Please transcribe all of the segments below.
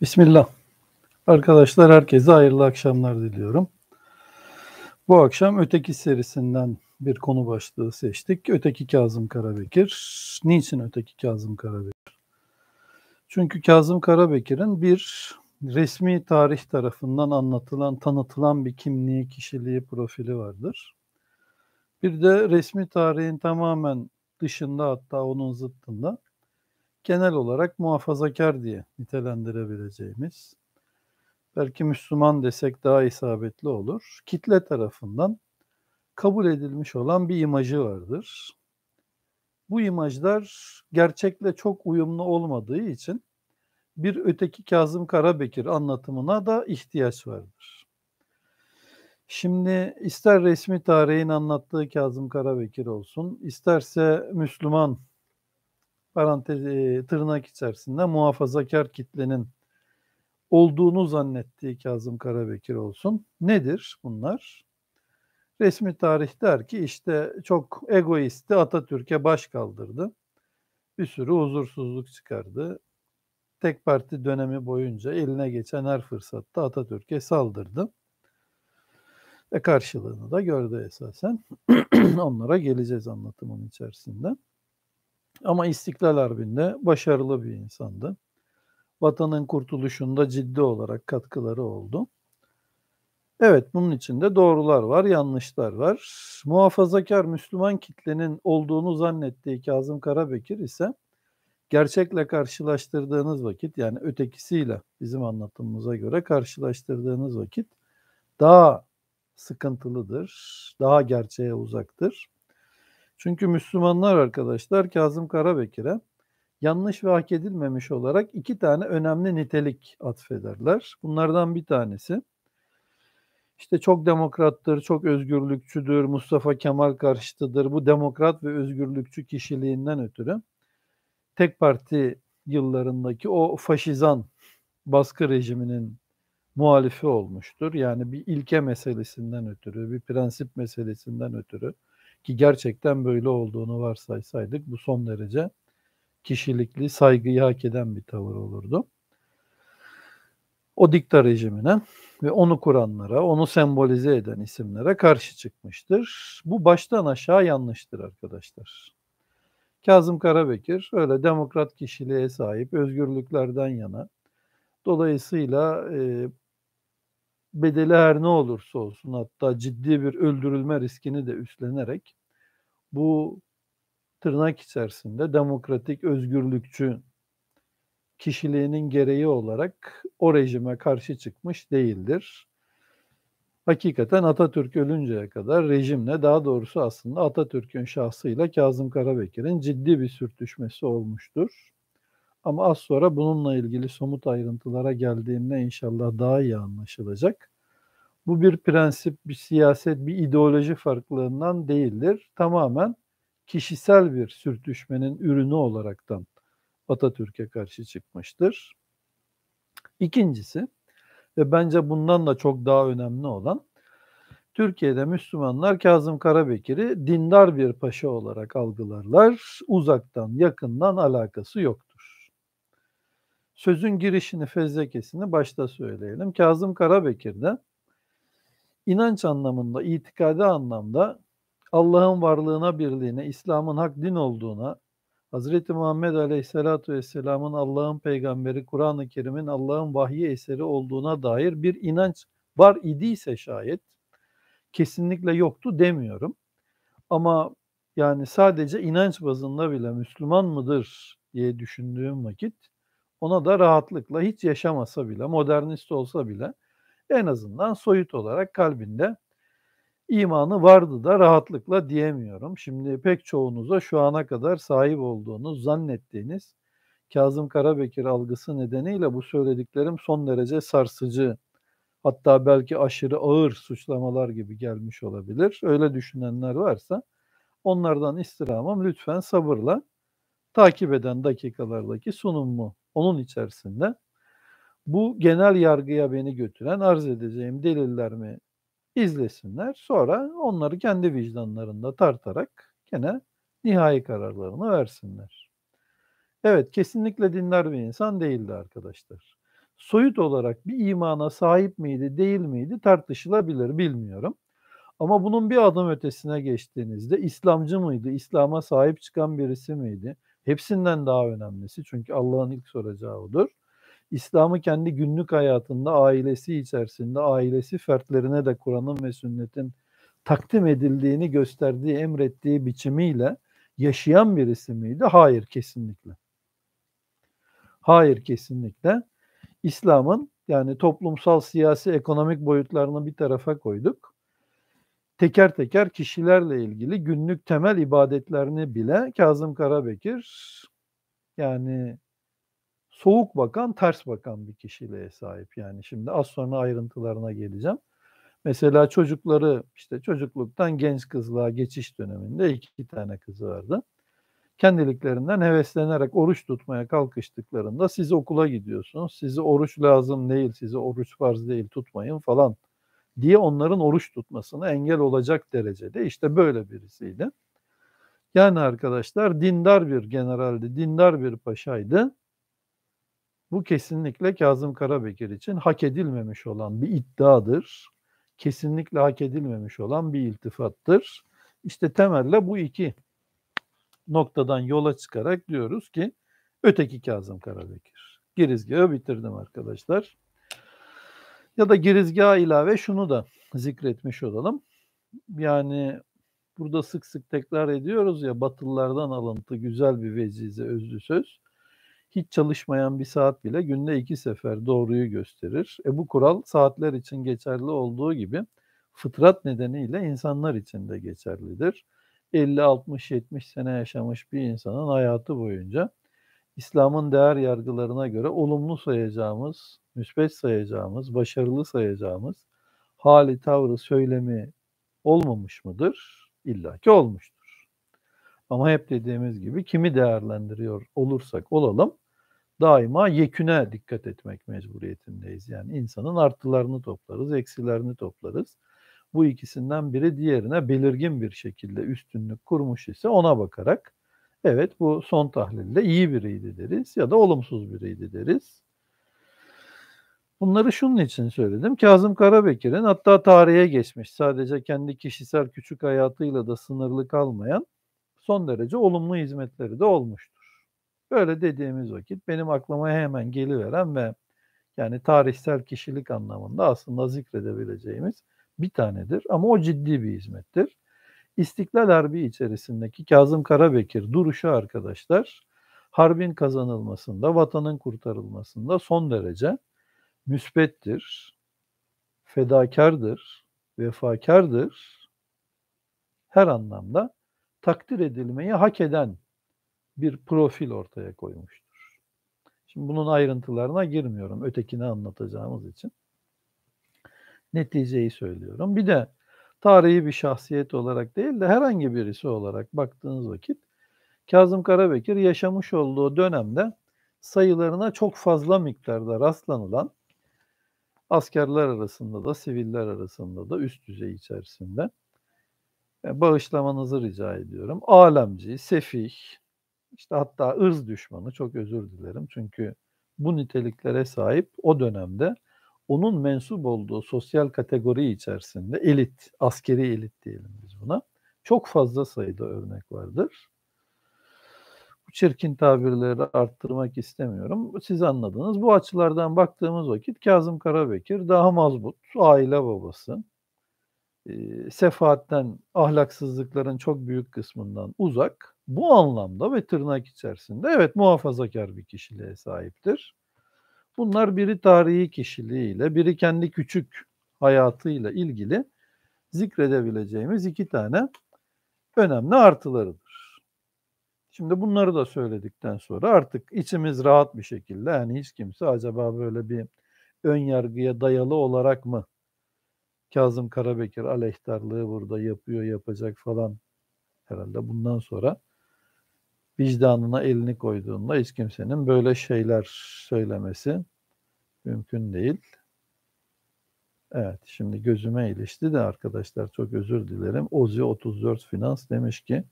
Bismillah. Arkadaşlar herkese hayırlı akşamlar diliyorum. Bu akşam Öteki serisinden bir konu başlığı seçtik. Öteki Kazım Karabekir. Niçin Öteki Kazım Karabekir? Çünkü Kazım Karabekir'in bir resmi tarih tarafından anlatılan, tanıtılan bir kimliği, kişiliği, profili vardır. Bir de resmi tarihin tamamen dışında hatta onun zıttında genel olarak muhafazakar diye nitelendirebileceğimiz, belki Müslüman desek daha isabetli olur, kitle tarafından kabul edilmiş olan bir imajı vardır. Bu imajlar gerçekle çok uyumlu olmadığı için bir öteki Kazım Karabekir anlatımına da ihtiyaç vardır. Şimdi ister resmi tarihin anlattığı Kazım Karabekir olsun, isterse Müslüman parantez e, tırnak içerisinde muhafazakar kitlenin olduğunu zannettiği Kazım Karabekir olsun. Nedir bunlar? Resmi tarih der ki işte çok egoisti Atatürk'e baş kaldırdı. Bir sürü huzursuzluk çıkardı. Tek parti dönemi boyunca eline geçen her fırsatta Atatürk'e saldırdı. Ve karşılığını da gördü esasen. Onlara geleceğiz anlatımın içerisinde. Ama İstiklal Harbi'nde başarılı bir insandı. Vatanın kurtuluşunda ciddi olarak katkıları oldu. Evet bunun içinde doğrular var, yanlışlar var. Muhafazakar Müslüman kitlenin olduğunu zannettiği Kazım Karabekir ise gerçekle karşılaştırdığınız vakit yani ötekisiyle bizim anlatımımıza göre karşılaştırdığınız vakit daha sıkıntılıdır, daha gerçeğe uzaktır. Çünkü Müslümanlar arkadaşlar Kazım Karabekir'e yanlış ve hak edilmemiş olarak iki tane önemli nitelik atfederler. Bunlardan bir tanesi işte çok demokrattır, çok özgürlükçüdür, Mustafa Kemal karşıtıdır. Bu demokrat ve özgürlükçü kişiliğinden ötürü tek parti yıllarındaki o faşizan baskı rejiminin muhalifi olmuştur. Yani bir ilke meselesinden ötürü, bir prensip meselesinden ötürü ki gerçekten böyle olduğunu varsaysaydık bu son derece kişilikli, saygıyı hak eden bir tavır olurdu. O dikta rejimine ve onu kuranlara, onu sembolize eden isimlere karşı çıkmıştır. Bu baştan aşağı yanlıştır arkadaşlar. Kazım Karabekir öyle demokrat kişiliğe sahip, özgürlüklerden yana. Dolayısıyla e, bedeli her ne olursa olsun hatta ciddi bir öldürülme riskini de üstlenerek bu tırnak içerisinde demokratik, özgürlükçü kişiliğinin gereği olarak o rejime karşı çıkmış değildir. Hakikaten Atatürk ölünceye kadar rejimle daha doğrusu aslında Atatürk'ün şahsıyla Kazım Karabekir'in ciddi bir sürtüşmesi olmuştur. Ama az sonra bununla ilgili somut ayrıntılara geldiğinde inşallah daha iyi anlaşılacak. Bu bir prensip, bir siyaset, bir ideoloji farklılığından değildir. Tamamen kişisel bir sürtüşmenin ürünü olaraktan Atatürk'e karşı çıkmıştır. İkincisi ve bence bundan da çok daha önemli olan Türkiye'de Müslümanlar Kazım Karabekir'i dindar bir paşa olarak algılarlar. Uzaktan, yakından alakası yok sözün girişini, fezlekesini başta söyleyelim. Kazım Karabekir'de inanç anlamında, itikadi anlamda Allah'ın varlığına, birliğine, İslam'ın hak din olduğuna, Hz. Muhammed Aleyhisselatü Vesselam'ın Allah'ın peygamberi, Kur'an-ı Kerim'in Allah'ın vahyi eseri olduğuna dair bir inanç var idiyse şayet, kesinlikle yoktu demiyorum. Ama yani sadece inanç bazında bile Müslüman mıdır diye düşündüğüm vakit ona da rahatlıkla hiç yaşamasa bile, modernist olsa bile en azından soyut olarak kalbinde imanı vardı da rahatlıkla diyemiyorum. Şimdi pek çoğunuza şu ana kadar sahip olduğunuz, zannettiğiniz Kazım Karabekir algısı nedeniyle bu söylediklerim son derece sarsıcı, hatta belki aşırı ağır suçlamalar gibi gelmiş olabilir. Öyle düşünenler varsa onlardan istirhamım lütfen sabırla takip eden dakikalardaki sunumumu onun içerisinde bu genel yargıya beni götüren arz edeceğim deliller mi izlesinler. Sonra onları kendi vicdanlarında tartarak gene nihai kararlarını versinler. Evet kesinlikle dinler bir insan değildi arkadaşlar. Soyut olarak bir imana sahip miydi değil miydi tartışılabilir bilmiyorum. Ama bunun bir adım ötesine geçtiğinizde İslamcı mıydı, İslam'a sahip çıkan birisi miydi? Hepsinden daha önemlisi çünkü Allah'ın ilk soracağı odur. İslam'ı kendi günlük hayatında ailesi içerisinde ailesi fertlerine de Kur'an'ın ve sünnetin takdim edildiğini gösterdiği, emrettiği biçimiyle yaşayan birisi miydi? Hayır kesinlikle. Hayır kesinlikle. İslam'ın yani toplumsal, siyasi, ekonomik boyutlarını bir tarafa koyduk teker teker kişilerle ilgili günlük temel ibadetlerini bile Kazım Karabekir yani soğuk bakan, ters bakan bir kişiliğe sahip. Yani şimdi az sonra ayrıntılarına geleceğim. Mesela çocukları işte çocukluktan genç kızlığa geçiş döneminde iki tane kızı vardı. Kendiliklerinden heveslenerek oruç tutmaya kalkıştıklarında siz okula gidiyorsunuz. Size oruç lazım değil, size oruç farz değil tutmayın falan diye onların oruç tutmasına engel olacak derecede işte böyle birisiydi. Yani arkadaşlar dindar bir generaldi, dindar bir paşaydı. Bu kesinlikle Kazım Karabekir için hak edilmemiş olan bir iddiadır. Kesinlikle hak edilmemiş olan bir iltifattır. İşte temelle bu iki noktadan yola çıkarak diyoruz ki öteki Kazım Karabekir. Girizgahı bitirdim arkadaşlar. Ya da girizgaha ilave şunu da zikretmiş olalım. Yani burada sık sık tekrar ediyoruz ya batılılardan alıntı güzel bir vezize özlü söz. Hiç çalışmayan bir saat bile günde iki sefer doğruyu gösterir. E bu kural saatler için geçerli olduğu gibi fıtrat nedeniyle insanlar için de geçerlidir. 50, 60, 70 sene yaşamış bir insanın hayatı boyunca İslam'ın değer yargılarına göre olumlu sayacağımız, müsbet sayacağımız, başarılı sayacağımız hali, tavrı, söylemi olmamış mıdır? İlla ki olmuştur. Ama hep dediğimiz gibi kimi değerlendiriyor olursak olalım daima yeküne dikkat etmek mecburiyetindeyiz. Yani insanın artılarını toplarız, eksilerini toplarız. Bu ikisinden biri diğerine belirgin bir şekilde üstünlük kurmuş ise ona bakarak Evet bu son tahlilde iyi biriydi deriz ya da olumsuz biriydi deriz. Bunları şunun için söyledim. Kazım Karabekir'in hatta tarihe geçmiş sadece kendi kişisel küçük hayatıyla da sınırlı kalmayan son derece olumlu hizmetleri de olmuştur. Böyle dediğimiz vakit benim aklıma hemen geliveren ve yani tarihsel kişilik anlamında aslında zikredebileceğimiz bir tanedir ama o ciddi bir hizmettir. İstiklal Harbi içerisindeki Kazım Karabekir duruşu arkadaşlar harbin kazanılmasında, vatanın kurtarılmasında son derece müsbettir, fedakardır, vefakardır. Her anlamda takdir edilmeyi hak eden bir profil ortaya koymuştur. Şimdi bunun ayrıntılarına girmiyorum ötekini anlatacağımız için. Neticeyi söylüyorum. Bir de tarihi bir şahsiyet olarak değil de herhangi birisi olarak baktığınız vakit Kazım Karabekir yaşamış olduğu dönemde sayılarına çok fazla miktarda rastlanılan askerler arasında da siviller arasında da üst düzey içerisinde e, bağışlamanızı rica ediyorum. Alemci, sefih, işte hatta ırz düşmanı çok özür dilerim çünkü bu niteliklere sahip o dönemde onun mensup olduğu sosyal kategori içerisinde elit, askeri elit diyelim biz buna, çok fazla sayıda örnek vardır. Bu çirkin tabirleri arttırmak istemiyorum. Siz anladınız. Bu açılardan baktığımız vakit Kazım Karabekir daha mazbut, aile babası, ee, sefaatten, ahlaksızlıkların çok büyük kısmından uzak, bu anlamda ve tırnak içerisinde evet muhafazakar bir kişiliğe sahiptir. Bunlar biri tarihi kişiliğiyle, biri kendi küçük hayatıyla ilgili zikredebileceğimiz iki tane önemli artılarıdır. Şimdi bunları da söyledikten sonra artık içimiz rahat bir şekilde yani hiç kimse acaba böyle bir ön yargıya dayalı olarak mı Kazım Karabekir aleyhtarlığı burada yapıyor yapacak falan herhalde bundan sonra vicdanına elini koyduğunda hiç kimsenin böyle şeyler söylemesi mümkün değil. Evet şimdi gözüme ilişti de arkadaşlar çok özür dilerim. Ozi 34 Finans demiş ki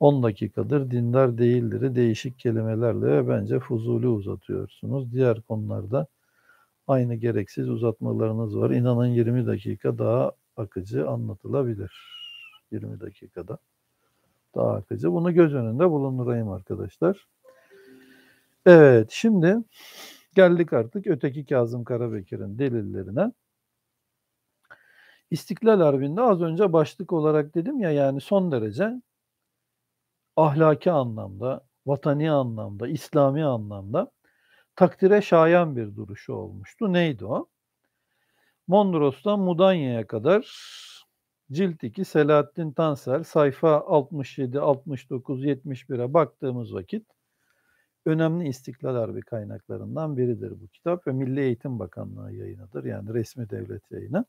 10 dakikadır dindar değildir'i değişik kelimelerle ve bence fuzuli uzatıyorsunuz. Diğer konularda aynı gereksiz uzatmalarınız var. İnanın 20 dakika daha akıcı anlatılabilir. 20 dakikada. Daha dağıtıcı. Bunu göz önünde bulundurayım arkadaşlar. Evet şimdi geldik artık öteki Kazım Karabekir'in delillerine. İstiklal Harbi'nde az önce başlık olarak dedim ya yani son derece ahlaki anlamda, vatani anlamda, İslami anlamda takdire şayan bir duruşu olmuştu. Neydi o? Mondros'tan Mudanya'ya kadar Cilt 2 Selahattin Tanser sayfa 67, 69, 71'e baktığımız vakit önemli İstiklal Harbi kaynaklarından biridir bu kitap ve Milli Eğitim Bakanlığı yayınıdır. Yani resmi devlet yayını.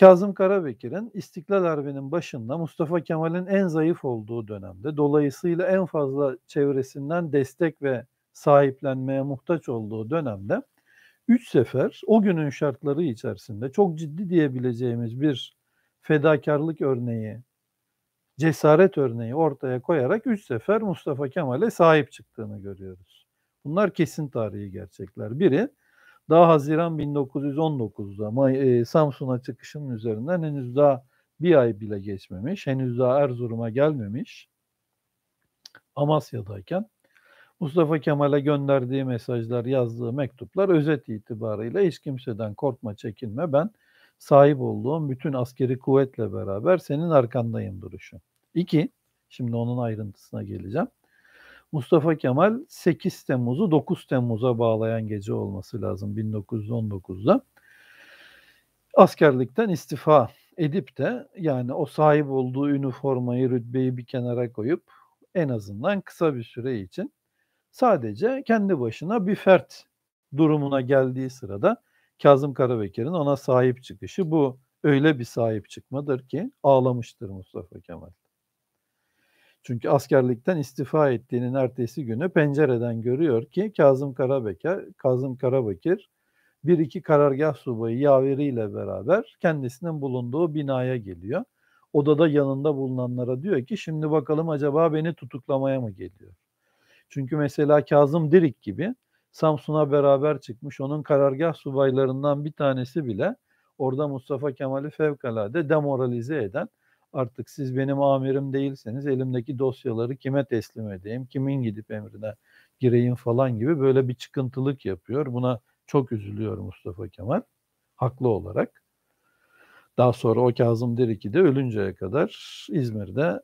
Kazım Karabekir'in İstiklal Harbi'nin başında Mustafa Kemal'in en zayıf olduğu dönemde dolayısıyla en fazla çevresinden destek ve sahiplenmeye muhtaç olduğu dönemde üç sefer o günün şartları içerisinde çok ciddi diyebileceğimiz bir fedakarlık örneği, cesaret örneği ortaya koyarak üç sefer Mustafa Kemal'e sahip çıktığını görüyoruz. Bunlar kesin tarihi gerçekler. Biri daha Haziran 1919'da e, Samsun'a çıkışının üzerinden henüz daha bir ay bile geçmemiş. Henüz daha Erzurum'a gelmemiş. Amasya'dayken Mustafa Kemal'e gönderdiği mesajlar, yazdığı mektuplar özet itibarıyla hiç kimseden korkma, çekinme ben sahip olduğum bütün askeri kuvvetle beraber senin arkandayım duruşu. İki, şimdi onun ayrıntısına geleceğim. Mustafa Kemal 8 Temmuz'u 9 Temmuz'a bağlayan gece olması lazım 1919'da. Askerlikten istifa edip de yani o sahip olduğu üniformayı, rütbeyi bir kenara koyup en azından kısa bir süre için Sadece kendi başına bir fert durumuna geldiği sırada Kazım Karabekir'in ona sahip çıkışı bu öyle bir sahip çıkmadır ki ağlamıştır Mustafa Kemal. Çünkü askerlikten istifa ettiğinin ertesi günü pencereden görüyor ki Kazım Karabekir, Kazım Karabekir bir iki karargah subayı yaveriyle beraber kendisinin bulunduğu binaya geliyor. Odada yanında bulunanlara diyor ki şimdi bakalım acaba beni tutuklamaya mı geliyor? Çünkü mesela Kazım Dirik gibi Samsun'a beraber çıkmış onun karargah subaylarından bir tanesi bile orada Mustafa Kemal'i fevkalade demoralize eden artık siz benim amirim değilseniz elimdeki dosyaları kime teslim edeyim, kimin gidip emrine gireyim falan gibi böyle bir çıkıntılık yapıyor. Buna çok üzülüyor Mustafa Kemal haklı olarak. Daha sonra o Kazım Dirik'i de ölünceye kadar İzmir'de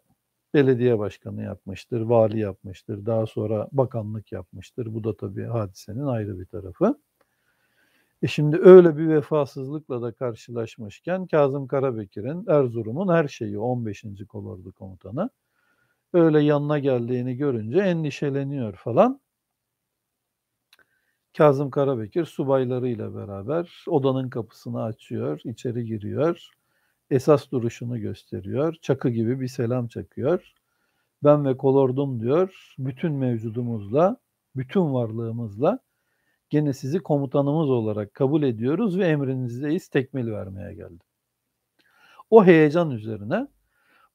belediye başkanı yapmıştır, vali yapmıştır, daha sonra bakanlık yapmıştır. Bu da tabii hadisenin ayrı bir tarafı. E şimdi öyle bir vefasızlıkla da karşılaşmışken Kazım Karabekir'in Erzurum'un her şeyi 15. kolordu komutanı öyle yanına geldiğini görünce endişeleniyor falan. Kazım Karabekir subaylarıyla beraber odanın kapısını açıyor, içeri giriyor esas duruşunu gösteriyor. Çakı gibi bir selam çakıyor. Ben ve kolordum diyor. Bütün mevcudumuzla, bütün varlığımızla gene sizi komutanımız olarak kabul ediyoruz ve emrinizdeyiz tekmeli vermeye geldi. O heyecan üzerine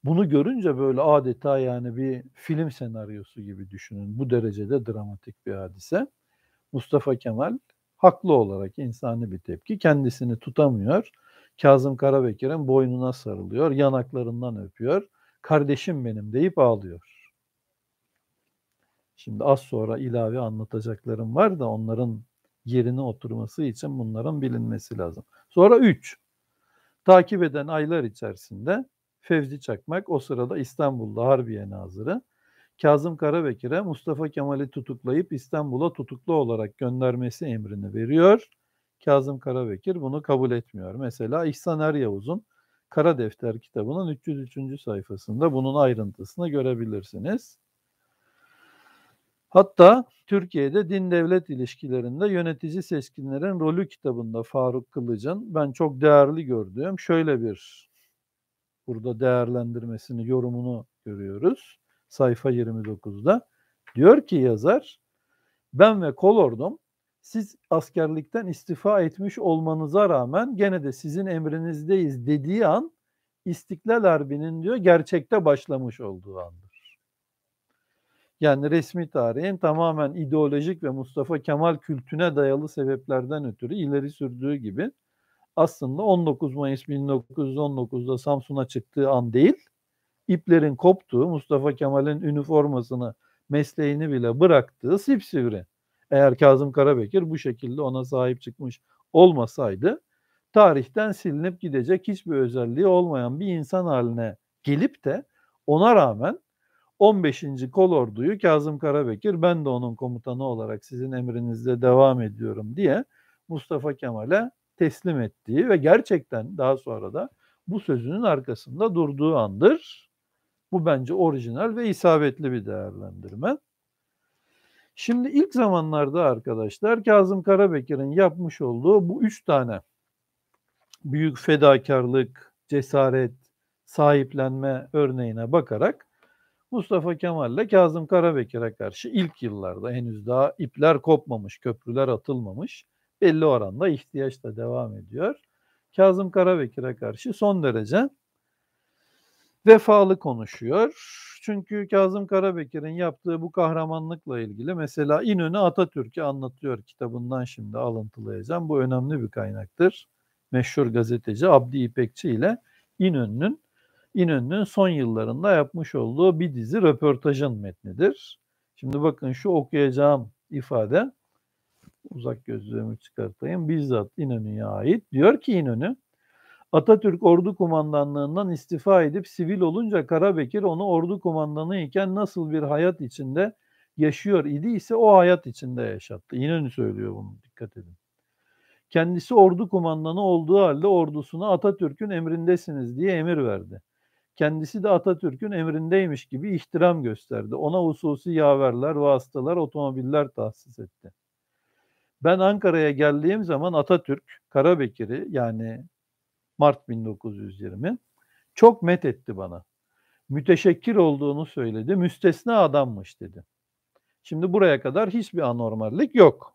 bunu görünce böyle adeta yani bir film senaryosu gibi düşünün. Bu derecede dramatik bir hadise. Mustafa Kemal haklı olarak insani bir tepki. Kendisini tutamıyor Kazım Karabekir'in boynuna sarılıyor, yanaklarından öpüyor. Kardeşim benim deyip ağlıyor. Şimdi az sonra ilave anlatacaklarım var da onların yerine oturması için bunların bilinmesi lazım. Sonra 3. Takip eden aylar içerisinde Fevzi Çakmak o sırada İstanbul'da Harbiye Nazırı Kazım Karabekir'e Mustafa Kemal'i tutuklayıp İstanbul'a tutuklu olarak göndermesi emrini veriyor Kazım Karabekir bunu kabul etmiyor. Mesela İhsan Er Yavuz'un Kara Defter kitabının 303. sayfasında bunun ayrıntısını görebilirsiniz. Hatta Türkiye'de din devlet ilişkilerinde yönetici seçkinlerin rolü kitabında Faruk Kılıç'ın ben çok değerli gördüğüm şöyle bir burada değerlendirmesini, yorumunu görüyoruz. Sayfa 29'da. Diyor ki yazar, ben ve Kolordum siz askerlikten istifa etmiş olmanıza rağmen gene de sizin emrinizdeyiz dediği an İstiklal Harbi'nin diyor gerçekte başlamış olduğu andır. Yani resmi tarihin tamamen ideolojik ve Mustafa Kemal kültüne dayalı sebeplerden ötürü ileri sürdüğü gibi aslında 19 Mayıs 1919'da Samsun'a çıktığı an değil, iplerin koptuğu, Mustafa Kemal'in üniformasını, mesleğini bile bıraktığı sipsivri eğer Kazım Karabekir bu şekilde ona sahip çıkmış olmasaydı tarihten silinip gidecek hiçbir özelliği olmayan bir insan haline gelip de ona rağmen 15. kolorduyu Kazım Karabekir ben de onun komutanı olarak sizin emrinizde devam ediyorum diye Mustafa Kemal'e teslim ettiği ve gerçekten daha sonra da bu sözünün arkasında durduğu andır. Bu bence orijinal ve isabetli bir değerlendirme. Şimdi ilk zamanlarda arkadaşlar Kazım Karabekir'in yapmış olduğu bu üç tane büyük fedakarlık, cesaret, sahiplenme örneğine bakarak Mustafa Kemal ile Kazım Karabekir'e karşı ilk yıllarda henüz daha ipler kopmamış, köprüler atılmamış, belli oranda ihtiyaç da devam ediyor. Kazım Karabekir'e karşı son derece vefalı konuşuyor. Çünkü Kazım Karabekir'in yaptığı bu kahramanlıkla ilgili mesela İnönü Atatürk'ü anlatıyor kitabından şimdi alıntılayacağım. Bu önemli bir kaynaktır. Meşhur gazeteci Abdi İpekçi ile İnönü'nün İnönü'nün son yıllarında yapmış olduğu bir dizi röportajın metnidir. Şimdi bakın şu okuyacağım ifade uzak gözlüğümü çıkartayım bizzat İnönü'ye ait. Diyor ki İnönü Atatürk ordu kumandanlığından istifa edip sivil olunca Karabekir onu ordu kumandanı iken nasıl bir hayat içinde yaşıyor idi ise o hayat içinde yaşattı. İnönü söylüyor bunu dikkat edin. Kendisi ordu kumandanı olduğu halde ordusuna Atatürk'ün emrindesiniz diye emir verdi. Kendisi de Atatürk'ün emrindeymiş gibi ihtiram gösterdi. Ona hususi yaverler, vasıtalar, otomobiller tahsis etti. Ben Ankara'ya geldiğim zaman Atatürk, Karabekir'i yani Mart 1920. Çok met etti bana. Müteşekkir olduğunu söyledi. Müstesna adammış dedi. Şimdi buraya kadar hiçbir anormallik yok.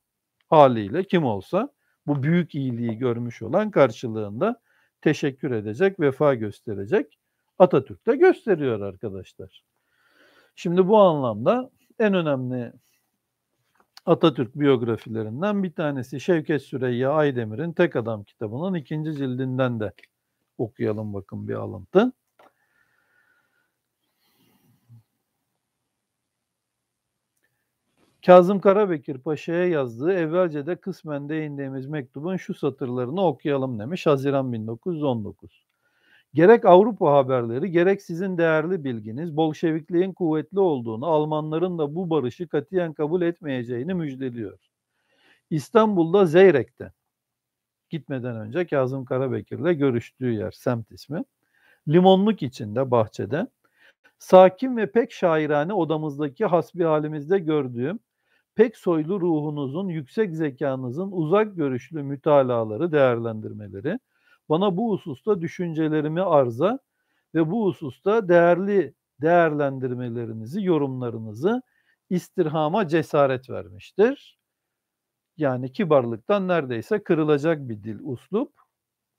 Haliyle kim olsa bu büyük iyiliği görmüş olan karşılığında teşekkür edecek, vefa gösterecek. Atatürk de gösteriyor arkadaşlar. Şimdi bu anlamda en önemli Atatürk biyografilerinden bir tanesi Şevket Süreyya Aydemir'in Tek Adam kitabının ikinci cildinden de okuyalım bakın bir alıntı. Kazım Karabekir Paşa'ya yazdığı evvelce de kısmen değindiğimiz mektubun şu satırlarını okuyalım demiş Haziran 1919. Gerek Avrupa haberleri, gerek sizin değerli bilginiz Bolşevikliğin kuvvetli olduğunu, Almanların da bu barışı katiyen kabul etmeyeceğini müjdeliyor. İstanbul'da Zeyrek'te gitmeden önce Kazım Karabekir'le görüştüğü yer, semt ismi. Limonluk içinde, bahçede. Sakin ve pek şairane odamızdaki hasbi halimizde gördüğüm pek soylu ruhunuzun, yüksek zekanızın uzak görüşlü mütalaları, değerlendirmeleri, bana bu hususta düşüncelerimi arza ve bu hususta değerli değerlendirmelerinizi, yorumlarınızı istirhama cesaret vermiştir. Yani kibarlıktan neredeyse kırılacak bir dil, uslup.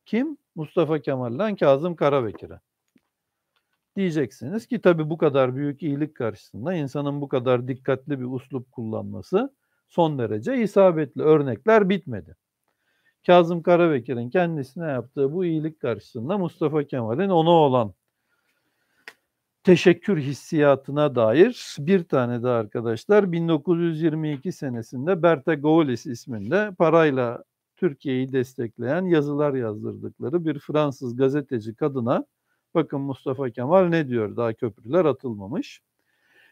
Kim? Mustafa Kemal'den Kazım Karabekir'e. Diyeceksiniz ki tabi bu kadar büyük iyilik karşısında insanın bu kadar dikkatli bir uslup kullanması son derece isabetli. Örnekler bitmedi. Kazım Karabekir'in kendisine yaptığı bu iyilik karşısında Mustafa Kemal'in ona olan teşekkür hissiyatına dair bir tane de arkadaşlar 1922 senesinde Berta Gaulis isminde parayla Türkiye'yi destekleyen yazılar yazdırdıkları bir Fransız gazeteci kadına bakın Mustafa Kemal ne diyor daha köprüler atılmamış.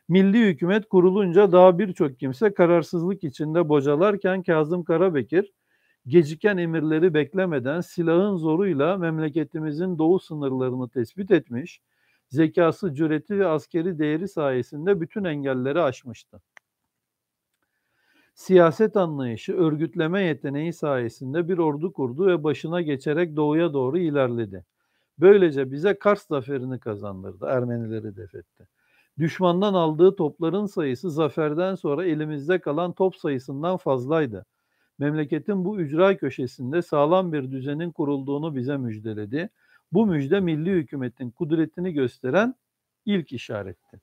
Milli hükümet kurulunca daha birçok kimse kararsızlık içinde bocalarken Kazım Karabekir geciken emirleri beklemeden silahın zoruyla memleketimizin doğu sınırlarını tespit etmiş, zekası, cüreti ve askeri değeri sayesinde bütün engelleri aşmıştı. Siyaset anlayışı, örgütleme yeteneği sayesinde bir ordu kurdu ve başına geçerek doğuya doğru ilerledi. Böylece bize Kars zaferini kazandırdı, Ermenileri defetti. Düşmandan aldığı topların sayısı zaferden sonra elimizde kalan top sayısından fazlaydı memleketin bu ücra köşesinde sağlam bir düzenin kurulduğunu bize müjdeledi. Bu müjde milli hükümetin kudretini gösteren ilk işaretti.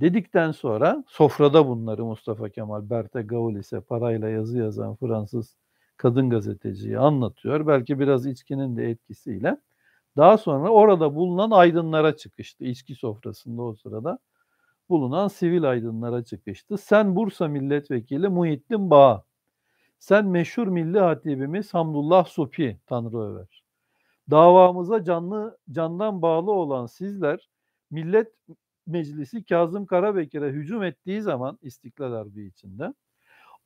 Dedikten sonra sofrada bunları Mustafa Kemal Berthe Gaulis'e parayla yazı yazan Fransız kadın gazeteciyi anlatıyor. Belki biraz içkinin de etkisiyle. Daha sonra orada bulunan aydınlara çıkıştı. İçki sofrasında o sırada bulunan sivil aydınlara çıkıştı. Sen Bursa Milletvekili Muhittin Bağ sen meşhur milli hatibimiz Hamdullah Supi Tanrı över. Davamıza canlı candan bağlı olan sizler Millet Meclisi Kazım Karabekir'e hücum ettiği zaman İstiklal Harbi içinde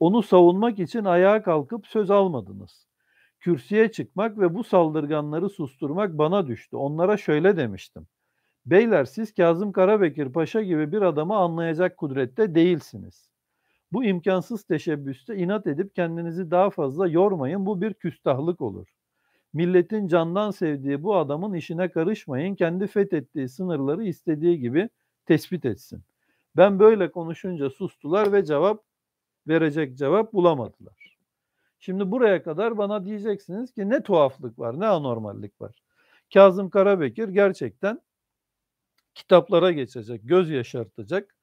onu savunmak için ayağa kalkıp söz almadınız. Kürsüye çıkmak ve bu saldırganları susturmak bana düştü. Onlara şöyle demiştim. Beyler siz Kazım Karabekir Paşa gibi bir adamı anlayacak kudrette değilsiniz. Bu imkansız teşebbüste inat edip kendinizi daha fazla yormayın. Bu bir küstahlık olur. Milletin candan sevdiği bu adamın işine karışmayın. Kendi fethettiği sınırları istediği gibi tespit etsin. Ben böyle konuşunca sustular ve cevap verecek cevap bulamadılar. Şimdi buraya kadar bana diyeceksiniz ki ne tuhaflık var, ne anormallik var. Kazım Karabekir gerçekten kitaplara geçecek, göz yaşartacak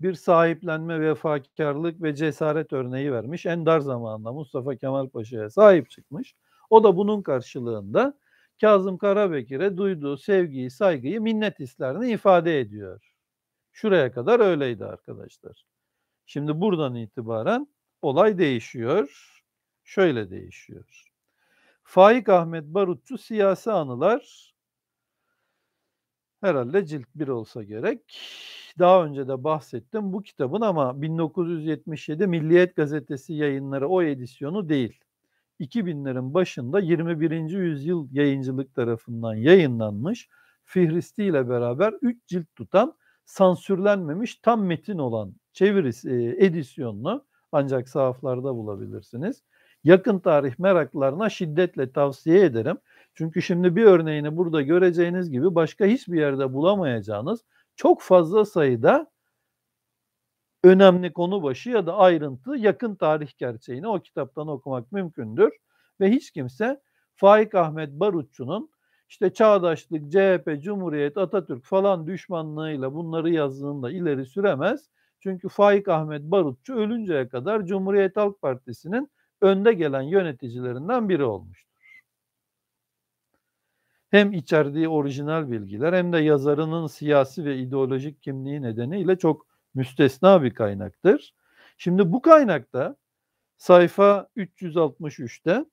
bir sahiplenme, vefakarlık ve cesaret örneği vermiş. En dar zamanında Mustafa Kemal Paşa'ya sahip çıkmış. O da bunun karşılığında Kazım Karabekir'e duyduğu sevgiyi, saygıyı, minnet hislerini ifade ediyor. Şuraya kadar öyleydi arkadaşlar. Şimdi buradan itibaren olay değişiyor. Şöyle değişiyor. Faik Ahmet Barutçu siyasi anılar herhalde cilt bir olsa gerek daha önce de bahsettim. Bu kitabın ama 1977 Milliyet Gazetesi yayınları o edisyonu değil. 2000'lerin başında 21. yüzyıl yayıncılık tarafından yayınlanmış Fihristi ile beraber 3 cilt tutan sansürlenmemiş tam metin olan çevirisi e, edisyonunu ancak sahaflarda bulabilirsiniz. Yakın tarih meraklarına şiddetle tavsiye ederim. Çünkü şimdi bir örneğini burada göreceğiniz gibi başka hiçbir yerde bulamayacağınız çok fazla sayıda önemli konu başı ya da ayrıntı yakın tarih gerçeğini o kitaptan okumak mümkündür. Ve hiç kimse Faik Ahmet Barutçu'nun işte çağdaşlık, CHP, Cumhuriyet, Atatürk falan düşmanlığıyla bunları yazdığında ileri süremez. Çünkü Faik Ahmet Barutçu ölünceye kadar Cumhuriyet Halk Partisi'nin önde gelen yöneticilerinden biri olmuştu hem içerdiği orijinal bilgiler hem de yazarının siyasi ve ideolojik kimliği nedeniyle çok müstesna bir kaynaktır. Şimdi bu kaynakta sayfa 363'te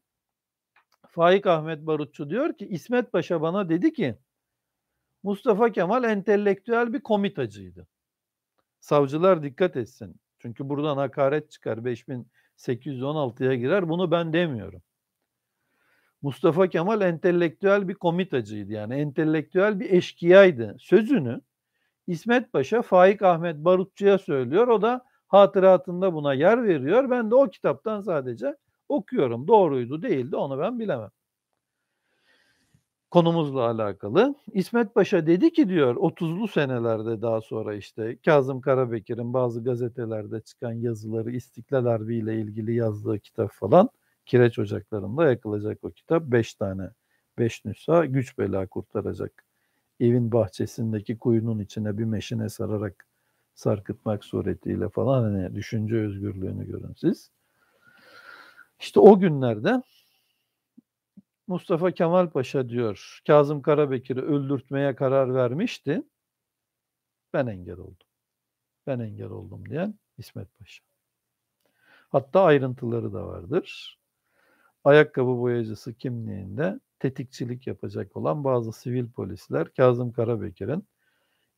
Faik Ahmet Barutçu diyor ki İsmet Paşa bana dedi ki Mustafa Kemal entelektüel bir komitacıydı. Savcılar dikkat etsin. Çünkü buradan hakaret çıkar 5816'ya girer. Bunu ben demiyorum. Mustafa Kemal entelektüel bir komitacıydı yani entelektüel bir eşkıyaydı sözünü İsmet Paşa Faik Ahmet Barutçu'ya söylüyor. O da hatıratında buna yer veriyor. Ben de o kitaptan sadece okuyorum. Doğruydu değildi onu ben bilemem. Konumuzla alakalı. İsmet Paşa dedi ki diyor 30'lu senelerde daha sonra işte Kazım Karabekir'in bazı gazetelerde çıkan yazıları İstiklal Harbi ile ilgili yazdığı kitap falan kireç ocaklarında yakılacak o kitap. Beş tane, beş nüsha güç bela kurtaracak. Evin bahçesindeki kuyunun içine bir meşine sararak sarkıtmak suretiyle falan hani düşünce özgürlüğünü görün siz. İşte o günlerde Mustafa Kemal Paşa diyor Kazım Karabekir'i öldürtmeye karar vermişti. Ben engel oldum. Ben engel oldum diyen İsmet Paşa. Hatta ayrıntıları da vardır ayakkabı boyacısı kimliğinde tetikçilik yapacak olan bazı sivil polisler Kazım Karabekir'in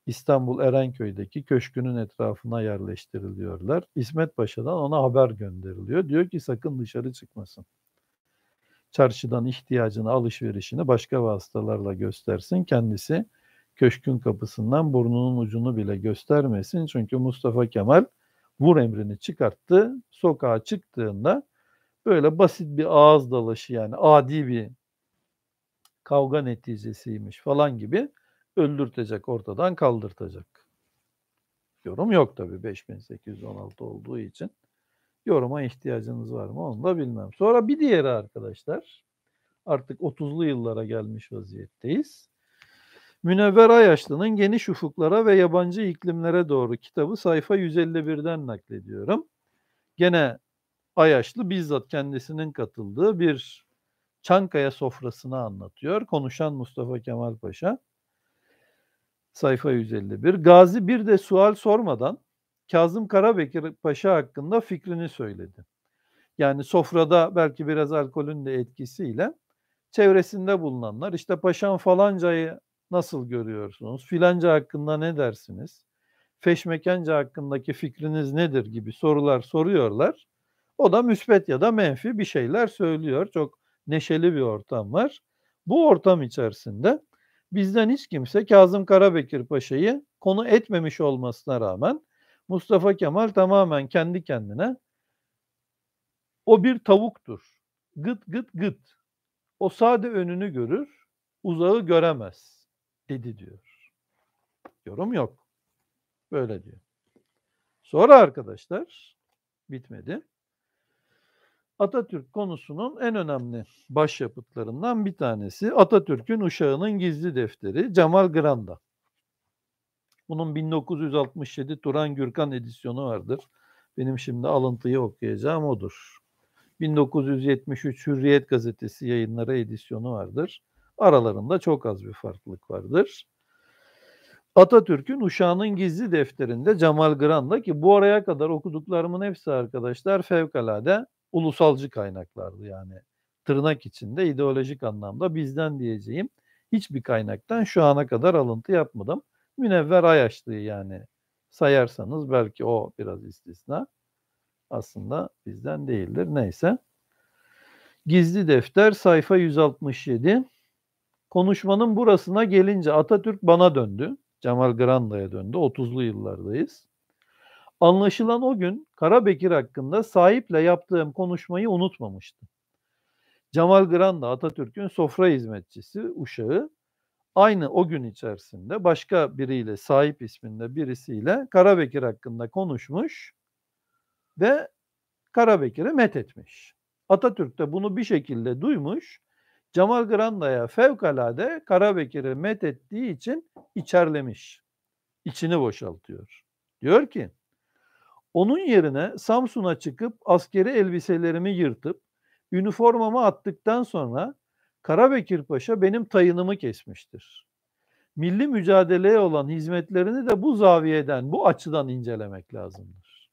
İstanbul Erenköy'deki köşkünün etrafına yerleştiriliyorlar. İsmet Paşa'dan ona haber gönderiliyor. Diyor ki sakın dışarı çıkmasın. Çarşıdan ihtiyacını, alışverişini başka vasıtalarla göstersin. Kendisi köşkün kapısından burnunun ucunu bile göstermesin. Çünkü Mustafa Kemal vur emrini çıkarttı. Sokağa çıktığında Böyle basit bir ağız dalaşı yani adi bir kavga neticesiymiş falan gibi öldürtecek, ortadan kaldırtacak. Yorum yok tabi 5816 olduğu için. Yoruma ihtiyacınız var mı onu da bilmem. Sonra bir diğeri arkadaşlar. Artık 30'lu yıllara gelmiş vaziyetteyiz. Münevver Ayaşlı'nın Geniş Ufuklara ve Yabancı İklimlere Doğru kitabı sayfa 151'den naklediyorum. Gene Ayaşlı bizzat kendisinin katıldığı bir Çankaya sofrasını anlatıyor. Konuşan Mustafa Kemal Paşa. Sayfa 151. Gazi bir de sual sormadan Kazım Karabekir Paşa hakkında fikrini söyledi. Yani sofrada belki biraz alkolün de etkisiyle çevresinde bulunanlar işte paşam falancayı nasıl görüyorsunuz? Filanca hakkında ne dersiniz? Feşmekence hakkındaki fikriniz nedir gibi sorular soruyorlar. O da müsbet ya da menfi bir şeyler söylüyor. Çok neşeli bir ortam var. Bu ortam içerisinde bizden hiç kimse Kazım Karabekir Paşa'yı konu etmemiş olmasına rağmen Mustafa Kemal tamamen kendi kendine o bir tavuktur. Gıt gıt gıt. O sade önünü görür, uzağı göremez dedi diyor. Yorum yok. Böyle diyor. Sonra arkadaşlar bitmedi. Atatürk konusunun en önemli başyapıtlarından bir tanesi Atatürk'ün Uşağı'nın Gizli Defteri Cemal Granda. Bunun 1967 Turan Gürkan edisyonu vardır. Benim şimdi alıntıyı okuyacağım odur. 1973 Hürriyet Gazetesi yayınları edisyonu vardır. Aralarında çok az bir farklılık vardır. Atatürk'ün Uşağı'nın Gizli Defterinde Cemal Granda ki bu araya kadar okuduklarımın hepsi arkadaşlar fevkalade ulusalcı kaynaklardı yani. Tırnak içinde ideolojik anlamda bizden diyeceğim hiçbir kaynaktan şu ana kadar alıntı yapmadım. Münevver Ayaşlı'yı yani sayarsanız belki o biraz istisna. Aslında bizden değildir. Neyse. Gizli defter sayfa 167. Konuşmanın burasına gelince Atatürk bana döndü. Cemal Granda'ya döndü. 30'lu yıllardayız. Anlaşılan o gün Karabekir hakkında sahiple yaptığım konuşmayı unutmamıştı. Cemal Granda Atatürk'ün sofra hizmetçisi, uşağı aynı o gün içerisinde başka biriyle sahip isminde birisiyle Karabekir hakkında konuşmuş ve Karabekir'i met etmiş. Atatürk de bunu bir şekilde duymuş. Cemal Granda'ya fevkalade Karabekir'i met ettiği için içerlemiş. İçini boşaltıyor. Diyor ki onun yerine Samsun'a çıkıp askeri elbiselerimi yırtıp üniformamı attıktan sonra Karabekir Paşa benim tayınımı kesmiştir. Milli mücadeleye olan hizmetlerini de bu zaviyeden, bu açıdan incelemek lazımdır.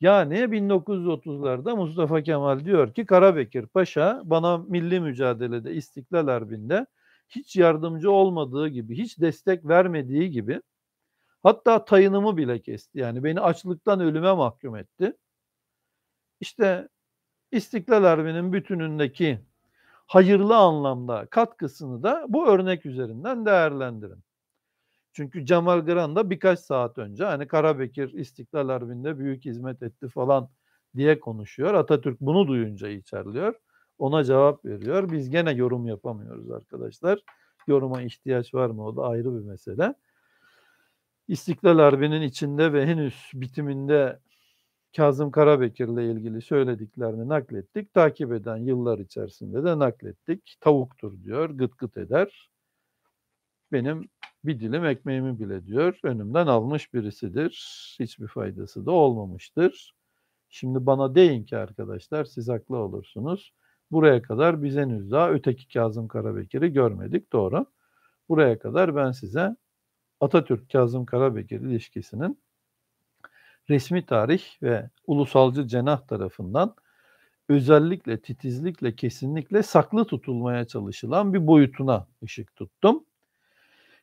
Yani 1930'larda Mustafa Kemal diyor ki Karabekir Paşa bana milli mücadelede İstiklal Harbi'nde hiç yardımcı olmadığı gibi, hiç destek vermediği gibi Hatta tayınımı bile kesti. Yani beni açlıktan ölüme mahkum etti. İşte İstiklal Harbi'nin bütünündeki hayırlı anlamda katkısını da bu örnek üzerinden değerlendirin. Çünkü Cemal Gran da birkaç saat önce hani Karabekir İstiklal Harbi'nde büyük hizmet etti falan diye konuşuyor. Atatürk bunu duyunca içerliyor. Ona cevap veriyor. Biz gene yorum yapamıyoruz arkadaşlar. Yoruma ihtiyaç var mı o da ayrı bir mesele. İstiklal Harbi'nin içinde ve henüz bitiminde Kazım Karabekir ile ilgili söylediklerini naklettik. Takip eden yıllar içerisinde de naklettik. Tavuktur diyor, gıt gıt eder. Benim bir dilim ekmeğimi bile diyor, önümden almış birisidir. Hiçbir faydası da olmamıştır. Şimdi bana deyin ki arkadaşlar siz haklı olursunuz. Buraya kadar biz henüz daha öteki Kazım Karabekir'i görmedik doğru. Buraya kadar ben size Atatürk-Kazım Karabekir ilişkisinin resmi tarih ve ulusalcı cenah tarafından özellikle titizlikle kesinlikle saklı tutulmaya çalışılan bir boyutuna ışık tuttum.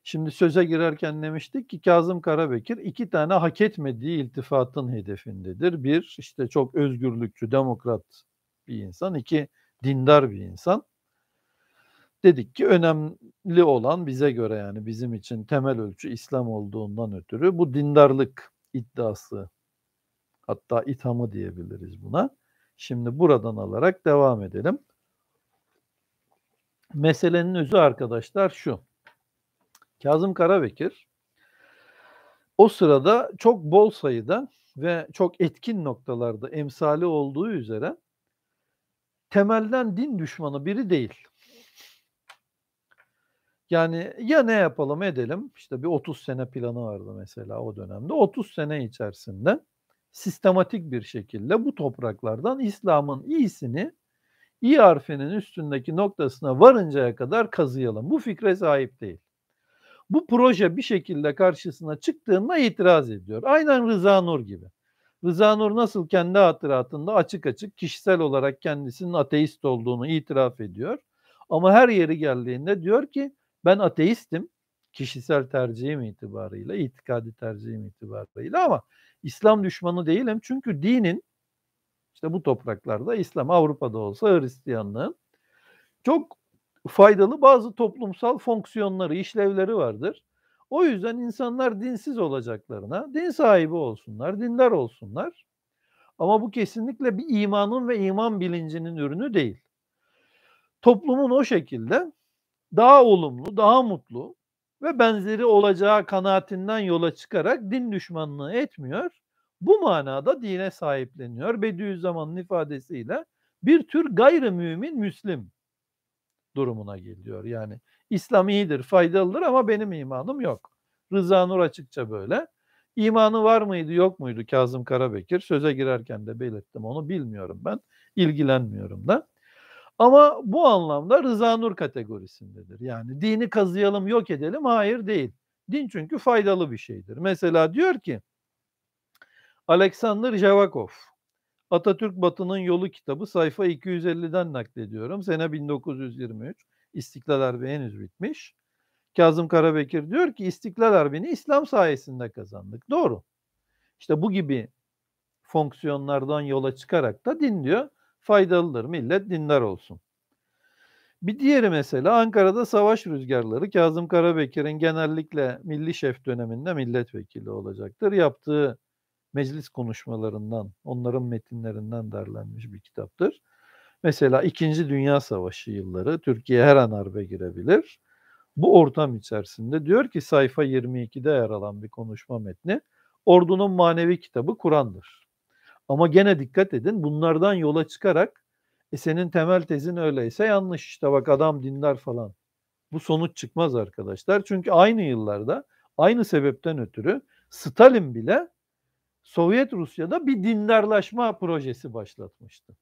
Şimdi söze girerken demiştik ki Kazım Karabekir iki tane hak etmediği iltifatın hedefindedir. Bir işte çok özgürlükçü, demokrat bir insan. iki dindar bir insan dedik ki önemli olan bize göre yani bizim için temel ölçü İslam olduğundan ötürü bu dindarlık iddiası hatta ithamı diyebiliriz buna. Şimdi buradan alarak devam edelim. Meselenin özü arkadaşlar şu. Kazım Karabekir o sırada çok bol sayıda ve çok etkin noktalarda emsali olduğu üzere temelden din düşmanı biri değil. Yani ya ne yapalım edelim işte bir 30 sene planı vardı mesela o dönemde 30 sene içerisinde sistematik bir şekilde bu topraklardan İslam'ın iyisini i harfinin üstündeki noktasına varıncaya kadar kazıyalım. Bu fikre sahip değil. Bu proje bir şekilde karşısına çıktığında itiraz ediyor. Aynen Rıza Nur gibi. Rıza Nur nasıl kendi hatıratında açık açık kişisel olarak kendisinin ateist olduğunu itiraf ediyor. Ama her yeri geldiğinde diyor ki ben ateistim kişisel tercihim itibarıyla, itikadi tercihim itibarıyla ama İslam düşmanı değilim. Çünkü dinin işte bu topraklarda İslam Avrupa'da olsa Hristiyanlığın çok faydalı bazı toplumsal fonksiyonları, işlevleri vardır. O yüzden insanlar dinsiz olacaklarına din sahibi olsunlar, dinler olsunlar. Ama bu kesinlikle bir imanın ve iman bilincinin ürünü değil. Toplumun o şekilde daha olumlu, daha mutlu ve benzeri olacağı kanaatinden yola çıkarak din düşmanlığı etmiyor. Bu manada dine sahipleniyor. Bediüzzaman'ın ifadesiyle bir tür gayrimümin Müslim durumuna geliyor. Yani İslam iyidir, faydalıdır ama benim imanım yok. Rıza Nur açıkça böyle. İmanı var mıydı yok muydu Kazım Karabekir? Söze girerken de belirttim onu bilmiyorum ben. İlgilenmiyorum da. Ama bu anlamda Rıza Nur kategorisindedir. Yani dini kazıyalım, yok edelim. Hayır değil. Din çünkü faydalı bir şeydir. Mesela diyor ki Alexander Javakov Atatürk Batı'nın Yolu kitabı sayfa 250'den naklediyorum. Sene 1923. İstiklal Harbi henüz bitmiş. Kazım Karabekir diyor ki İstiklal Harbi'ni İslam sayesinde kazandık. Doğru. İşte bu gibi fonksiyonlardan yola çıkarak da din diyor faydalıdır. Millet dinler olsun. Bir diğeri mesela Ankara'da savaş rüzgarları Kazım Karabekir'in genellikle milli şef döneminde milletvekili olacaktır. Yaptığı meclis konuşmalarından, onların metinlerinden derlenmiş bir kitaptır. Mesela İkinci Dünya Savaşı yılları Türkiye her an harbe girebilir. Bu ortam içerisinde diyor ki sayfa 22'de yer alan bir konuşma metni ordunun manevi kitabı Kur'an'dır. Ama gene dikkat edin bunlardan yola çıkarak e senin temel tezin öyleyse yanlış işte bak adam dinler falan. Bu sonuç çıkmaz arkadaşlar. Çünkü aynı yıllarda aynı sebepten ötürü Stalin bile Sovyet Rusya'da bir dindarlaşma projesi başlatmıştı.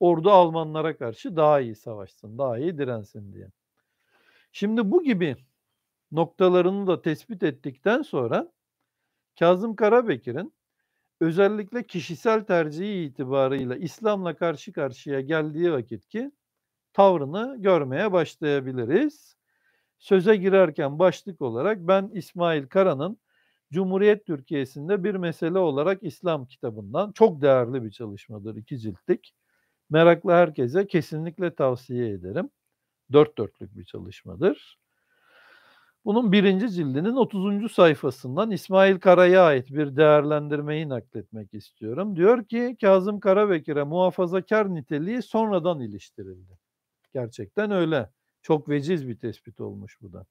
Ordu Almanlara karşı daha iyi savaşsın, daha iyi dirensin diye. Şimdi bu gibi noktalarını da tespit ettikten sonra Kazım Karabekir'in özellikle kişisel tercihi itibarıyla İslam'la karşı karşıya geldiği vakit ki tavrını görmeye başlayabiliriz. Söze girerken başlık olarak ben İsmail Kara'nın Cumhuriyet Türkiye'sinde bir mesele olarak İslam kitabından çok değerli bir çalışmadır iki ciltlik. Meraklı herkese kesinlikle tavsiye ederim. Dört dörtlük bir çalışmadır. Bunun birinci cildinin 30. sayfasından İsmail Kara'ya ait bir değerlendirmeyi nakletmek istiyorum. Diyor ki Kazım Karabekir'e muhafazakar niteliği sonradan iliştirildi. Gerçekten öyle. Çok veciz bir tespit olmuş bu da.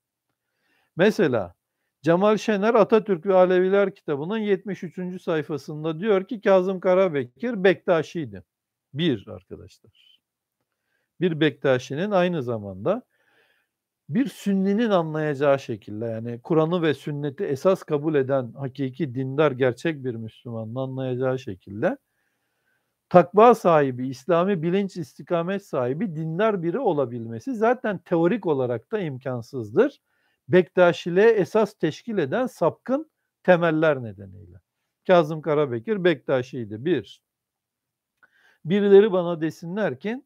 Mesela Cemal Şener Atatürk ve Aleviler kitabının 73. sayfasında diyor ki Kazım Karabekir Bektaşi'ydi. Bir arkadaşlar. Bir Bektaşi'nin aynı zamanda bir sünninin anlayacağı şekilde yani Kur'an'ı ve sünneti esas kabul eden hakiki dindar gerçek bir Müslümanın anlayacağı şekilde takva sahibi, İslami bilinç istikamet sahibi dindar biri olabilmesi zaten teorik olarak da imkansızdır. Bektaşiliğe esas teşkil eden sapkın temeller nedeniyle. Kazım Karabekir Bektaşi'ydi. Bir, birileri bana desinler ki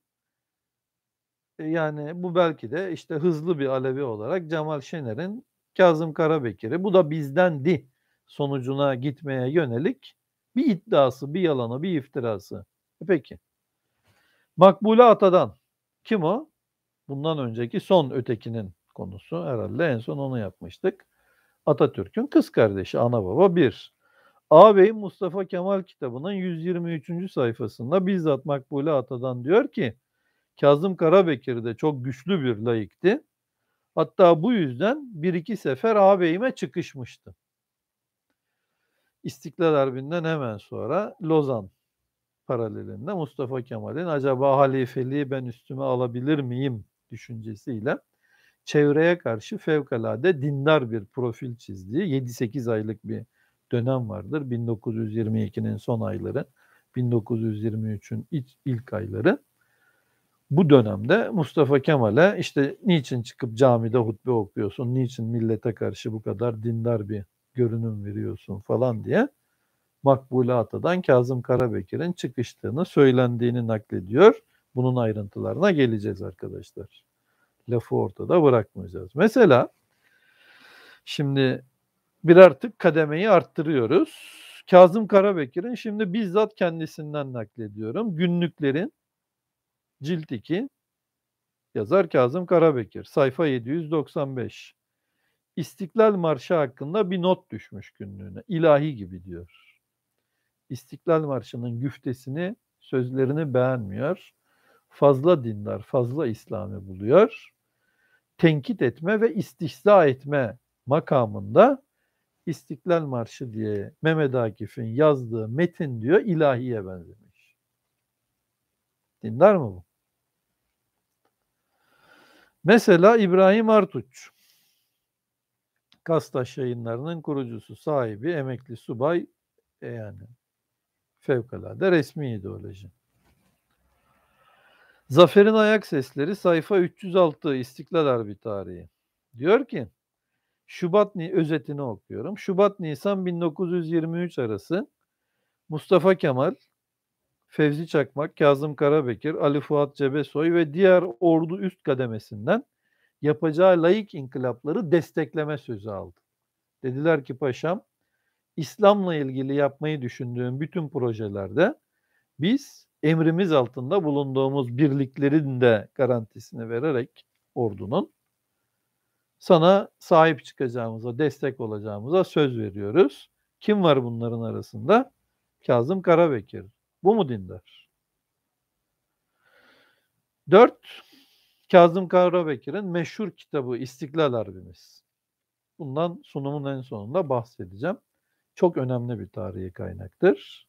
yani bu belki de işte hızlı bir Alevi olarak Cemal Şener'in Kazım Karabekir'i bu da bizdendi sonucuna gitmeye yönelik bir iddiası, bir yalanı, bir iftirası. E, peki. Makbule Atadan. Kim o? Bundan önceki son ötekinin konusu herhalde en son onu yapmıştık. Atatürk'ün kız kardeşi ana baba bir. Ağabeyim Mustafa Kemal kitabının 123. sayfasında bizzat Makbule Atadan diyor ki Kazım Karabekir de çok güçlü bir laikti. Hatta bu yüzden bir iki sefer ağabeyime çıkışmıştı. İstiklal Harbi'nden hemen sonra Lozan paralelinde Mustafa Kemal'in acaba halifeliği ben üstüme alabilir miyim düşüncesiyle çevreye karşı fevkalade dindar bir profil çizdiği 7-8 aylık bir dönem vardır. 1922'nin son ayları, 1923'ün ilk ayları bu dönemde Mustafa Kemal'e işte niçin çıkıp camide hutbe okuyorsun, niçin millete karşı bu kadar dindar bir görünüm veriyorsun falan diye Makbule Ata'dan Kazım Karabekir'in çıkıştığını, söylendiğini naklediyor. Bunun ayrıntılarına geleceğiz arkadaşlar. Lafı ortada bırakmayacağız. Mesela şimdi bir artık kademeyi arttırıyoruz. Kazım Karabekir'in şimdi bizzat kendisinden naklediyorum. Günlüklerin Cilt 2 Yazar Kazım Karabekir sayfa 795 İstiklal Marşı hakkında bir not düşmüş günlüğüne. ilahi gibi diyor. İstiklal Marşı'nın güftesini, sözlerini beğenmiyor. Fazla dindar, fazla İslami buluyor. Tenkit etme ve istihza etme makamında İstiklal Marşı diye Mehmet Akif'in yazdığı metin diyor ilahiye benzemiş. Dindar mı bu? Mesela İbrahim Artuç. Kastaş yayınlarının kurucusu, sahibi, emekli subay e yani fevkalade resmi ideoloji. Zafer'in ayak sesleri sayfa 306 İstiklal Harbi tarihi. Diyor ki Şubat özetini okuyorum. Şubat Nisan 1923 arası Mustafa Kemal Fevzi Çakmak, Kazım Karabekir, Ali Fuat Cebesoy ve diğer ordu üst kademesinden yapacağı laik inkılapları destekleme sözü aldı. Dediler ki paşam, İslam'la ilgili yapmayı düşündüğüm bütün projelerde biz emrimiz altında bulunduğumuz birliklerin de garantisini vererek ordunun sana sahip çıkacağımıza, destek olacağımıza söz veriyoruz. Kim var bunların arasında? Kazım Karabekir, bu mu dindar? 4. Kazım Karabekir'in meşhur kitabı İstiklal Harbimiz. Bundan sunumun en sonunda bahsedeceğim. Çok önemli bir tarihi kaynaktır.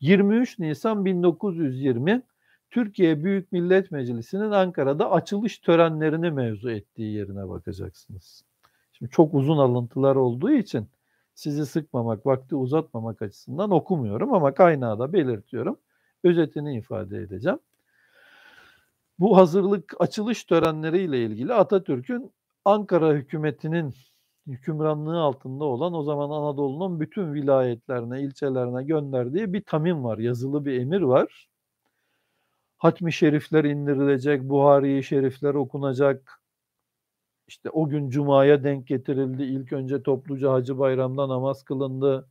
23 Nisan 1920 Türkiye Büyük Millet Meclisi'nin Ankara'da açılış törenlerini mevzu ettiği yerine bakacaksınız. Şimdi çok uzun alıntılar olduğu için sizi sıkmamak, vakti uzatmamak açısından okumuyorum ama kaynağı da belirtiyorum. Özetini ifade edeceğim. Bu hazırlık açılış törenleriyle ilgili Atatürk'ün Ankara hükümetinin hükümranlığı altında olan o zaman Anadolu'nun bütün vilayetlerine, ilçelerine gönderdiği bir tamim var, yazılı bir emir var. Hatmi şerifler indirilecek, Buhari şerifler okunacak, işte o gün Cuma'ya denk getirildi. İlk önce topluca Hacı Bayram'da namaz kılındı.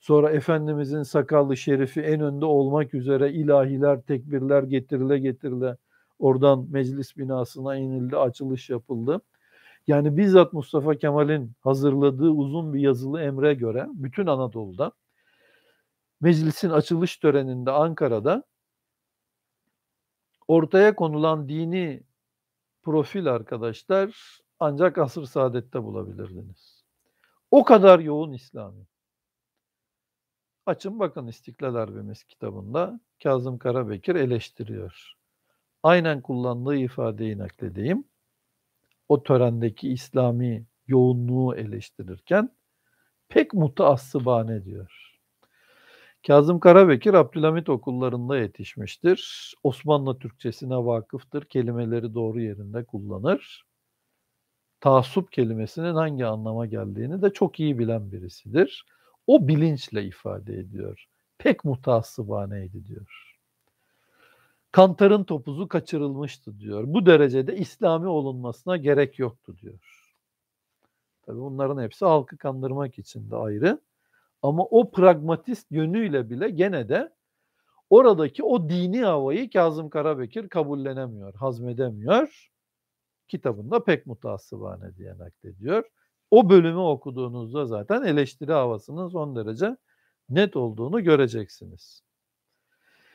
Sonra Efendimizin sakallı şerifi en önde olmak üzere ilahiler, tekbirler getirile getirile oradan meclis binasına inildi, açılış yapıldı. Yani bizzat Mustafa Kemal'in hazırladığı uzun bir yazılı emre göre bütün Anadolu'da meclisin açılış töreninde Ankara'da ortaya konulan dini profil arkadaşlar ancak asır saadette bulabilirdiniz. O kadar yoğun İslami. Açın bakın İstiklal Harbimiz kitabında Kazım Karabekir eleştiriyor. Aynen kullandığı ifadeyi nakledeyim. O törendeki İslami yoğunluğu eleştirirken pek mutaassıbane diyor. Kazım Karabekir Abdülhamit okullarında yetişmiştir. Osmanlı Türkçesine vakıftır, kelimeleri doğru yerinde kullanır taassup kelimesinin hangi anlama geldiğini de çok iyi bilen birisidir. O bilinçle ifade ediyor. Pek mutasıbaneydi diyor. Kantar'ın topuzu kaçırılmıştı diyor. Bu derecede İslami olunmasına gerek yoktu diyor. Tabii bunların hepsi halkı kandırmak için de ayrı. Ama o pragmatist yönüyle bile gene de oradaki o dini havayı Kazım Karabekir kabullenemiyor, hazmedemiyor kitabında pek mutasıvane diye naklediyor. O bölümü okuduğunuzda zaten eleştiri havasının son derece net olduğunu göreceksiniz.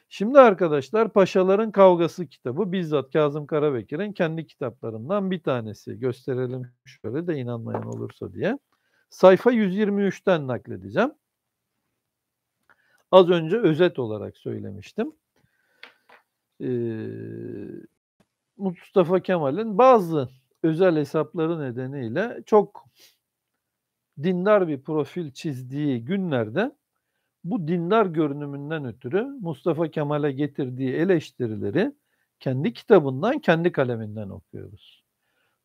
Şimdi arkadaşlar Paşaların Kavgası kitabı bizzat Kazım Karabekir'in kendi kitaplarından bir tanesi. Gösterelim şöyle de inanmayan olursa diye. Sayfa 123'ten nakledeceğim. Az önce özet olarak söylemiştim. Ee, Mustafa Kemal'in bazı özel hesapları nedeniyle çok dindar bir profil çizdiği günlerde bu dindar görünümünden ötürü Mustafa Kemal'e getirdiği eleştirileri kendi kitabından, kendi kaleminden okuyoruz.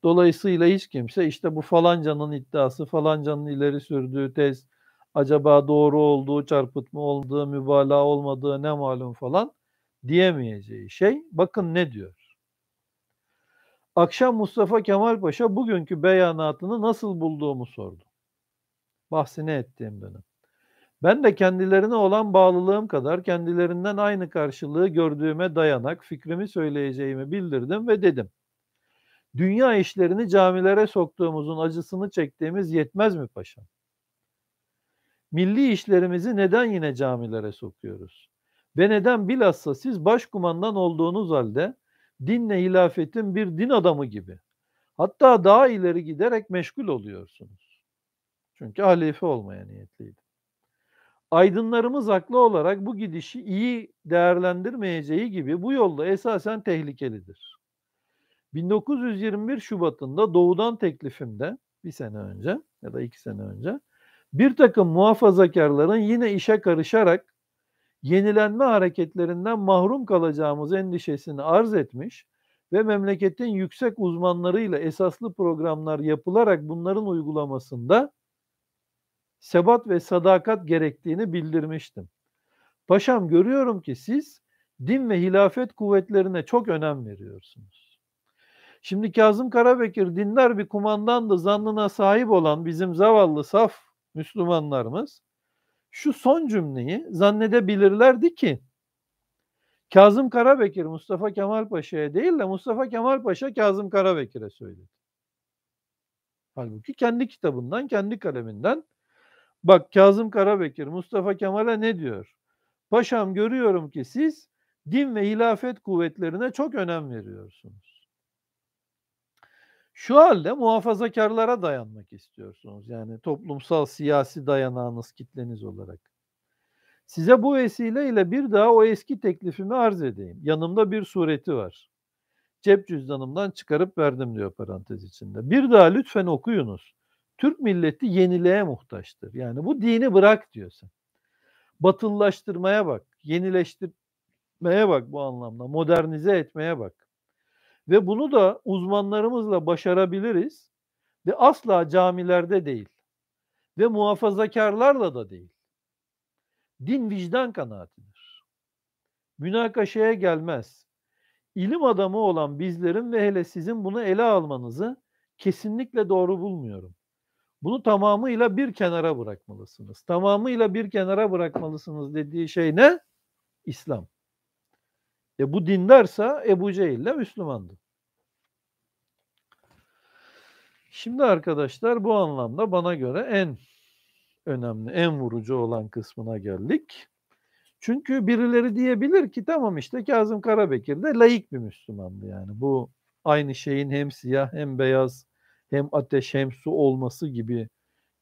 Dolayısıyla hiç kimse işte bu falancanın iddiası, falancanın ileri sürdüğü tez, acaba doğru olduğu, çarpıtma olduğu, mübalağa olmadığı ne malum falan diyemeyeceği şey. Bakın ne diyor. Akşam Mustafa Kemal Paşa bugünkü beyanatını nasıl bulduğumu sordu. Bahsini ettiğim dönem. Ben de kendilerine olan bağlılığım kadar kendilerinden aynı karşılığı gördüğüme dayanak fikrimi söyleyeceğimi bildirdim ve dedim. Dünya işlerini camilere soktuğumuzun acısını çektiğimiz yetmez mi paşam? Milli işlerimizi neden yine camilere sokuyoruz? Ve neden bilhassa siz başkumandan olduğunuz halde dinle hilafetin bir din adamı gibi. Hatta daha ileri giderek meşgul oluyorsunuz. Çünkü halife olmaya niyetliydi. Aydınlarımız haklı olarak bu gidişi iyi değerlendirmeyeceği gibi bu yolda esasen tehlikelidir. 1921 Şubat'ında doğudan teklifimde bir sene önce ya da iki sene önce bir takım muhafazakarların yine işe karışarak yenilenme hareketlerinden mahrum kalacağımız endişesini arz etmiş ve memleketin yüksek uzmanlarıyla esaslı programlar yapılarak bunların uygulamasında sebat ve sadakat gerektiğini bildirmiştim. Paşam görüyorum ki siz din ve hilafet kuvvetlerine çok önem veriyorsunuz. Şimdi Kazım Karabekir dinler bir kumandan da zannına sahip olan bizim zavallı saf Müslümanlarımız şu son cümleyi zannedebilirlerdi ki Kazım Karabekir Mustafa Kemal Paşa'ya değil de Mustafa Kemal Paşa Kazım Karabekir'e söyledi. Halbuki kendi kitabından, kendi kaleminden bak Kazım Karabekir Mustafa Kemal'e ne diyor? Paşam görüyorum ki siz din ve hilafet kuvvetlerine çok önem veriyorsunuz. Şu halde muhafazakarlara dayanmak istiyorsunuz. Yani toplumsal siyasi dayanağınız, kitleniz olarak. Size bu vesileyle bir daha o eski teklifimi arz edeyim. Yanımda bir sureti var. Cep cüzdanımdan çıkarıp verdim diyor parantez içinde. Bir daha lütfen okuyunuz. Türk milleti yeniliğe muhtaçtır. Yani bu dini bırak diyorsun. Batıllaştırmaya bak, yenileştirmeye bak bu anlamda, modernize etmeye bak. Ve bunu da uzmanlarımızla başarabiliriz ve asla camilerde değil ve muhafazakarlarla da değil. Din vicdan kanaatidir. Münakaşaya gelmez. İlim adamı olan bizlerin ve hele sizin bunu ele almanızı kesinlikle doğru bulmuyorum. Bunu tamamıyla bir kenara bırakmalısınız. Tamamıyla bir kenara bırakmalısınız dediği şey ne? İslam. E bu dindarsa Ebu Cehil de Müslümandı. Şimdi arkadaşlar bu anlamda bana göre en önemli, en vurucu olan kısmına geldik. Çünkü birileri diyebilir ki tamam işte Kazım Karabekir de laik bir Müslümandı yani. Bu aynı şeyin hem siyah hem beyaz hem ateş hem su olması gibi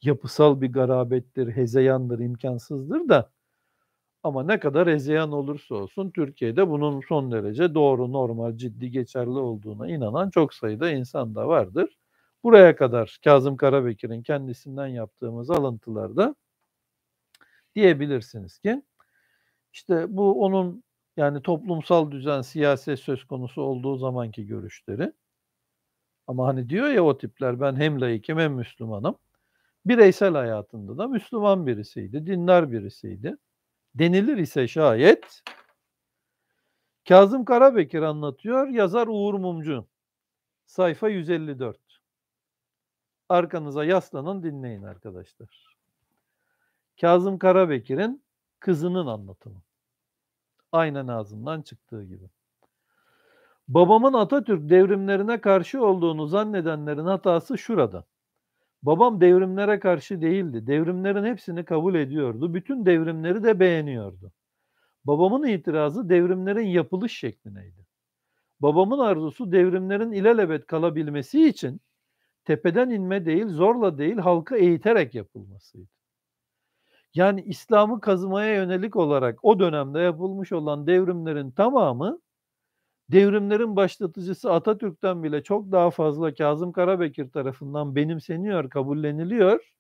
yapısal bir garabettir, hezeyandır, imkansızdır da ama ne kadar ezeyan olursa olsun Türkiye'de bunun son derece doğru, normal, ciddi, geçerli olduğuna inanan çok sayıda insan da vardır. Buraya kadar Kazım Karabekir'in kendisinden yaptığımız alıntılarda diyebilirsiniz ki işte bu onun yani toplumsal düzen, siyaset söz konusu olduğu zamanki görüşleri. Ama hani diyor ya o tipler ben hem laikim hem Müslümanım. Bireysel hayatında da Müslüman birisiydi, dinler birisiydi denilir ise şayet Kazım Karabekir anlatıyor. Yazar Uğur Mumcu. Sayfa 154. Arkanıza yaslanın dinleyin arkadaşlar. Kazım Karabekir'in kızının anlatımı. Aynen ağzından çıktığı gibi. Babamın Atatürk devrimlerine karşı olduğunu zannedenlerin hatası şurada. Babam devrimlere karşı değildi. Devrimlerin hepsini kabul ediyordu. Bütün devrimleri de beğeniyordu. Babamın itirazı devrimlerin yapılış şeklineydi. Babamın arzusu devrimlerin ilelebet kalabilmesi için tepeden inme değil, zorla değil, halka eğiterek yapılmasıydı. Yani İslam'ı kazımaya yönelik olarak o dönemde yapılmış olan devrimlerin tamamı devrimlerin başlatıcısı Atatürk'ten bile çok daha fazla Kazım Karabekir tarafından benimseniyor, kabulleniliyor.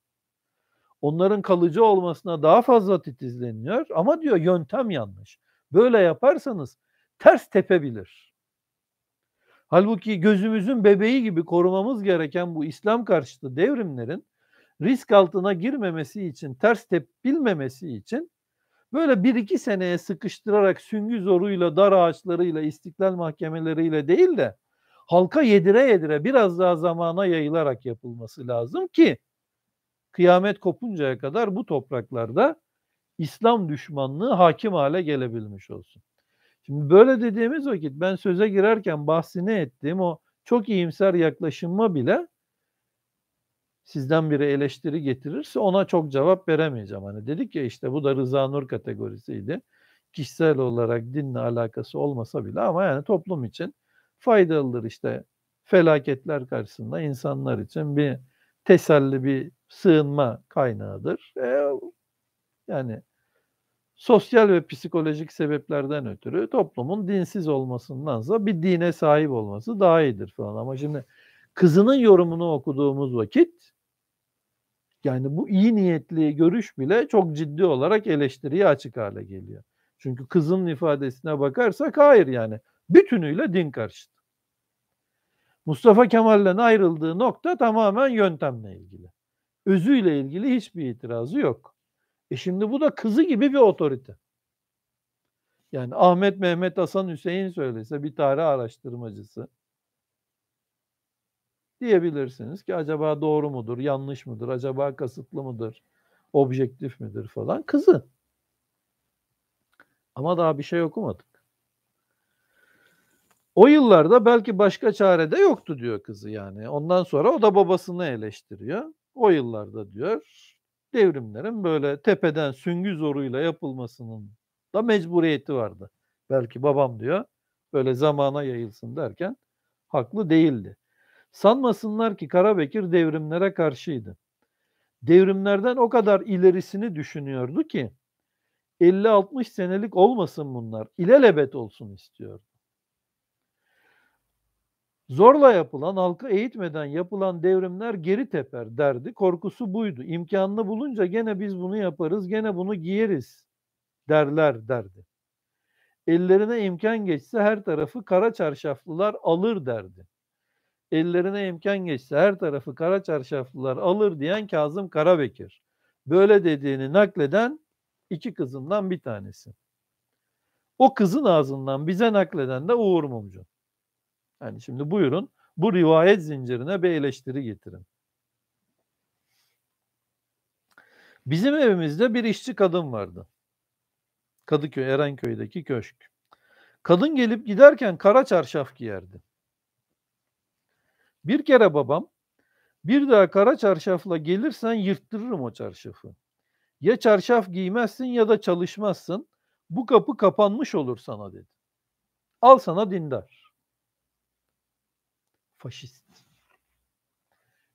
Onların kalıcı olmasına daha fazla titizleniyor ama diyor yöntem yanlış. Böyle yaparsanız ters tepebilir. Halbuki gözümüzün bebeği gibi korumamız gereken bu İslam karşıtı devrimlerin risk altına girmemesi için, ters tepilmemesi için Böyle bir iki seneye sıkıştırarak süngü zoruyla, dar ağaçlarıyla, istiklal mahkemeleriyle değil de halka yedire yedire biraz daha zamana yayılarak yapılması lazım ki kıyamet kopuncaya kadar bu topraklarda İslam düşmanlığı hakim hale gelebilmiş olsun. Şimdi böyle dediğimiz vakit ben söze girerken bahsini ettiğim o çok iyimser yaklaşımma bile sizden biri eleştiri getirirse ona çok cevap veremeyeceğim. Hani dedik ya işte bu da Rıza Nur kategorisiydi. Kişisel olarak dinle alakası olmasa bile ama yani toplum için faydalıdır işte felaketler karşısında insanlar için bir teselli bir sığınma kaynağıdır. E, yani sosyal ve psikolojik sebeplerden ötürü toplumun dinsiz olmasındansa bir dine sahip olması daha iyidir falan. Ama şimdi kızının yorumunu okuduğumuz vakit yani bu iyi niyetli görüş bile çok ciddi olarak eleştiriye açık hale geliyor. Çünkü kızın ifadesine bakarsak hayır yani bütünüyle din karşıtı. Mustafa Kemal'den ayrıldığı nokta tamamen yöntemle ilgili. Özüyle ilgili hiçbir itirazı yok. E şimdi bu da kızı gibi bir otorite. Yani Ahmet Mehmet Hasan Hüseyin söylese bir tarih araştırmacısı diyebilirsiniz ki acaba doğru mudur, yanlış mıdır, acaba kasıtlı mıdır, objektif midir falan. Kızı. Ama daha bir şey okumadık. O yıllarda belki başka çare de yoktu diyor kızı yani. Ondan sonra o da babasını eleştiriyor. O yıllarda diyor devrimlerin böyle tepeden süngü zoruyla yapılmasının da mecburiyeti vardı. Belki babam diyor böyle zamana yayılsın derken haklı değildi. Sanmasınlar ki Karabekir devrimlere karşıydı. Devrimlerden o kadar ilerisini düşünüyordu ki 50-60 senelik olmasın bunlar. ilelebet olsun istiyordu. Zorla yapılan, halkı eğitmeden yapılan devrimler geri teper derdi. Korkusu buydu. İmkanını bulunca gene biz bunu yaparız, gene bunu giyeriz derler derdi. Ellerine imkan geçse her tarafı kara çarşaflılar alır derdi ellerine imkan geçse her tarafı kara çarşaflılar alır diyen Kazım Karabekir. Böyle dediğini nakleden iki kızından bir tanesi. O kızın ağzından bize nakleden de Uğur Mumcu. Yani şimdi buyurun bu rivayet zincirine bir eleştiri getirin. Bizim evimizde bir işçi kadın vardı. Kadıköy, Erenköy'deki köşk. Kadın gelip giderken kara çarşaf giyerdi. Bir kere babam bir daha kara çarşafla gelirsen yırttırırım o çarşafı. Ya çarşaf giymezsin ya da çalışmazsın. Bu kapı kapanmış olur sana dedi. Al sana dindar. Faşist.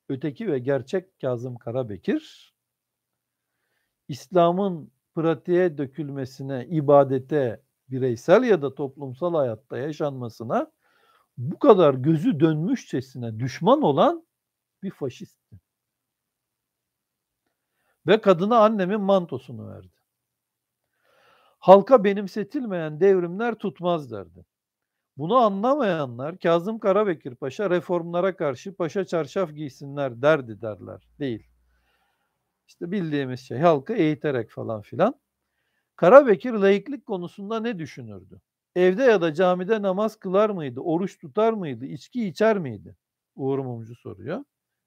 Öteki ve gerçek Kazım Karabekir İslam'ın pratiğe dökülmesine, ibadete, bireysel ya da toplumsal hayatta yaşanmasına bu kadar gözü dönmüşçesine düşman olan bir faşistti. Ve kadına annemin mantosunu verdi. Halka benimsetilmeyen devrimler tutmaz derdi. Bunu anlamayanlar Kazım Karabekir Paşa reformlara karşı paşa çarşaf giysinler derdi derler. Değil. İşte bildiğimiz şey halkı eğiterek falan filan. Karabekir laiklik konusunda ne düşünürdü? evde ya da camide namaz kılar mıydı? Oruç tutar mıydı? İçki içer miydi? Uğur Mumcu soruyor.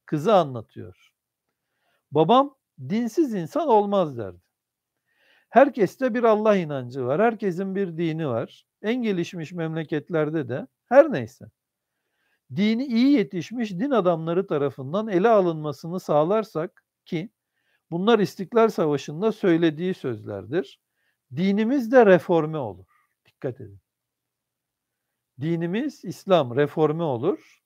Kızı anlatıyor. Babam dinsiz insan olmaz derdi. Herkeste bir Allah inancı var. Herkesin bir dini var. En gelişmiş memleketlerde de her neyse. Dini iyi yetişmiş din adamları tarafından ele alınmasını sağlarsak ki bunlar İstiklal Savaşı'nda söylediği sözlerdir. Dinimiz de reforme olur dikkat edin. Dinimiz İslam reformu olur.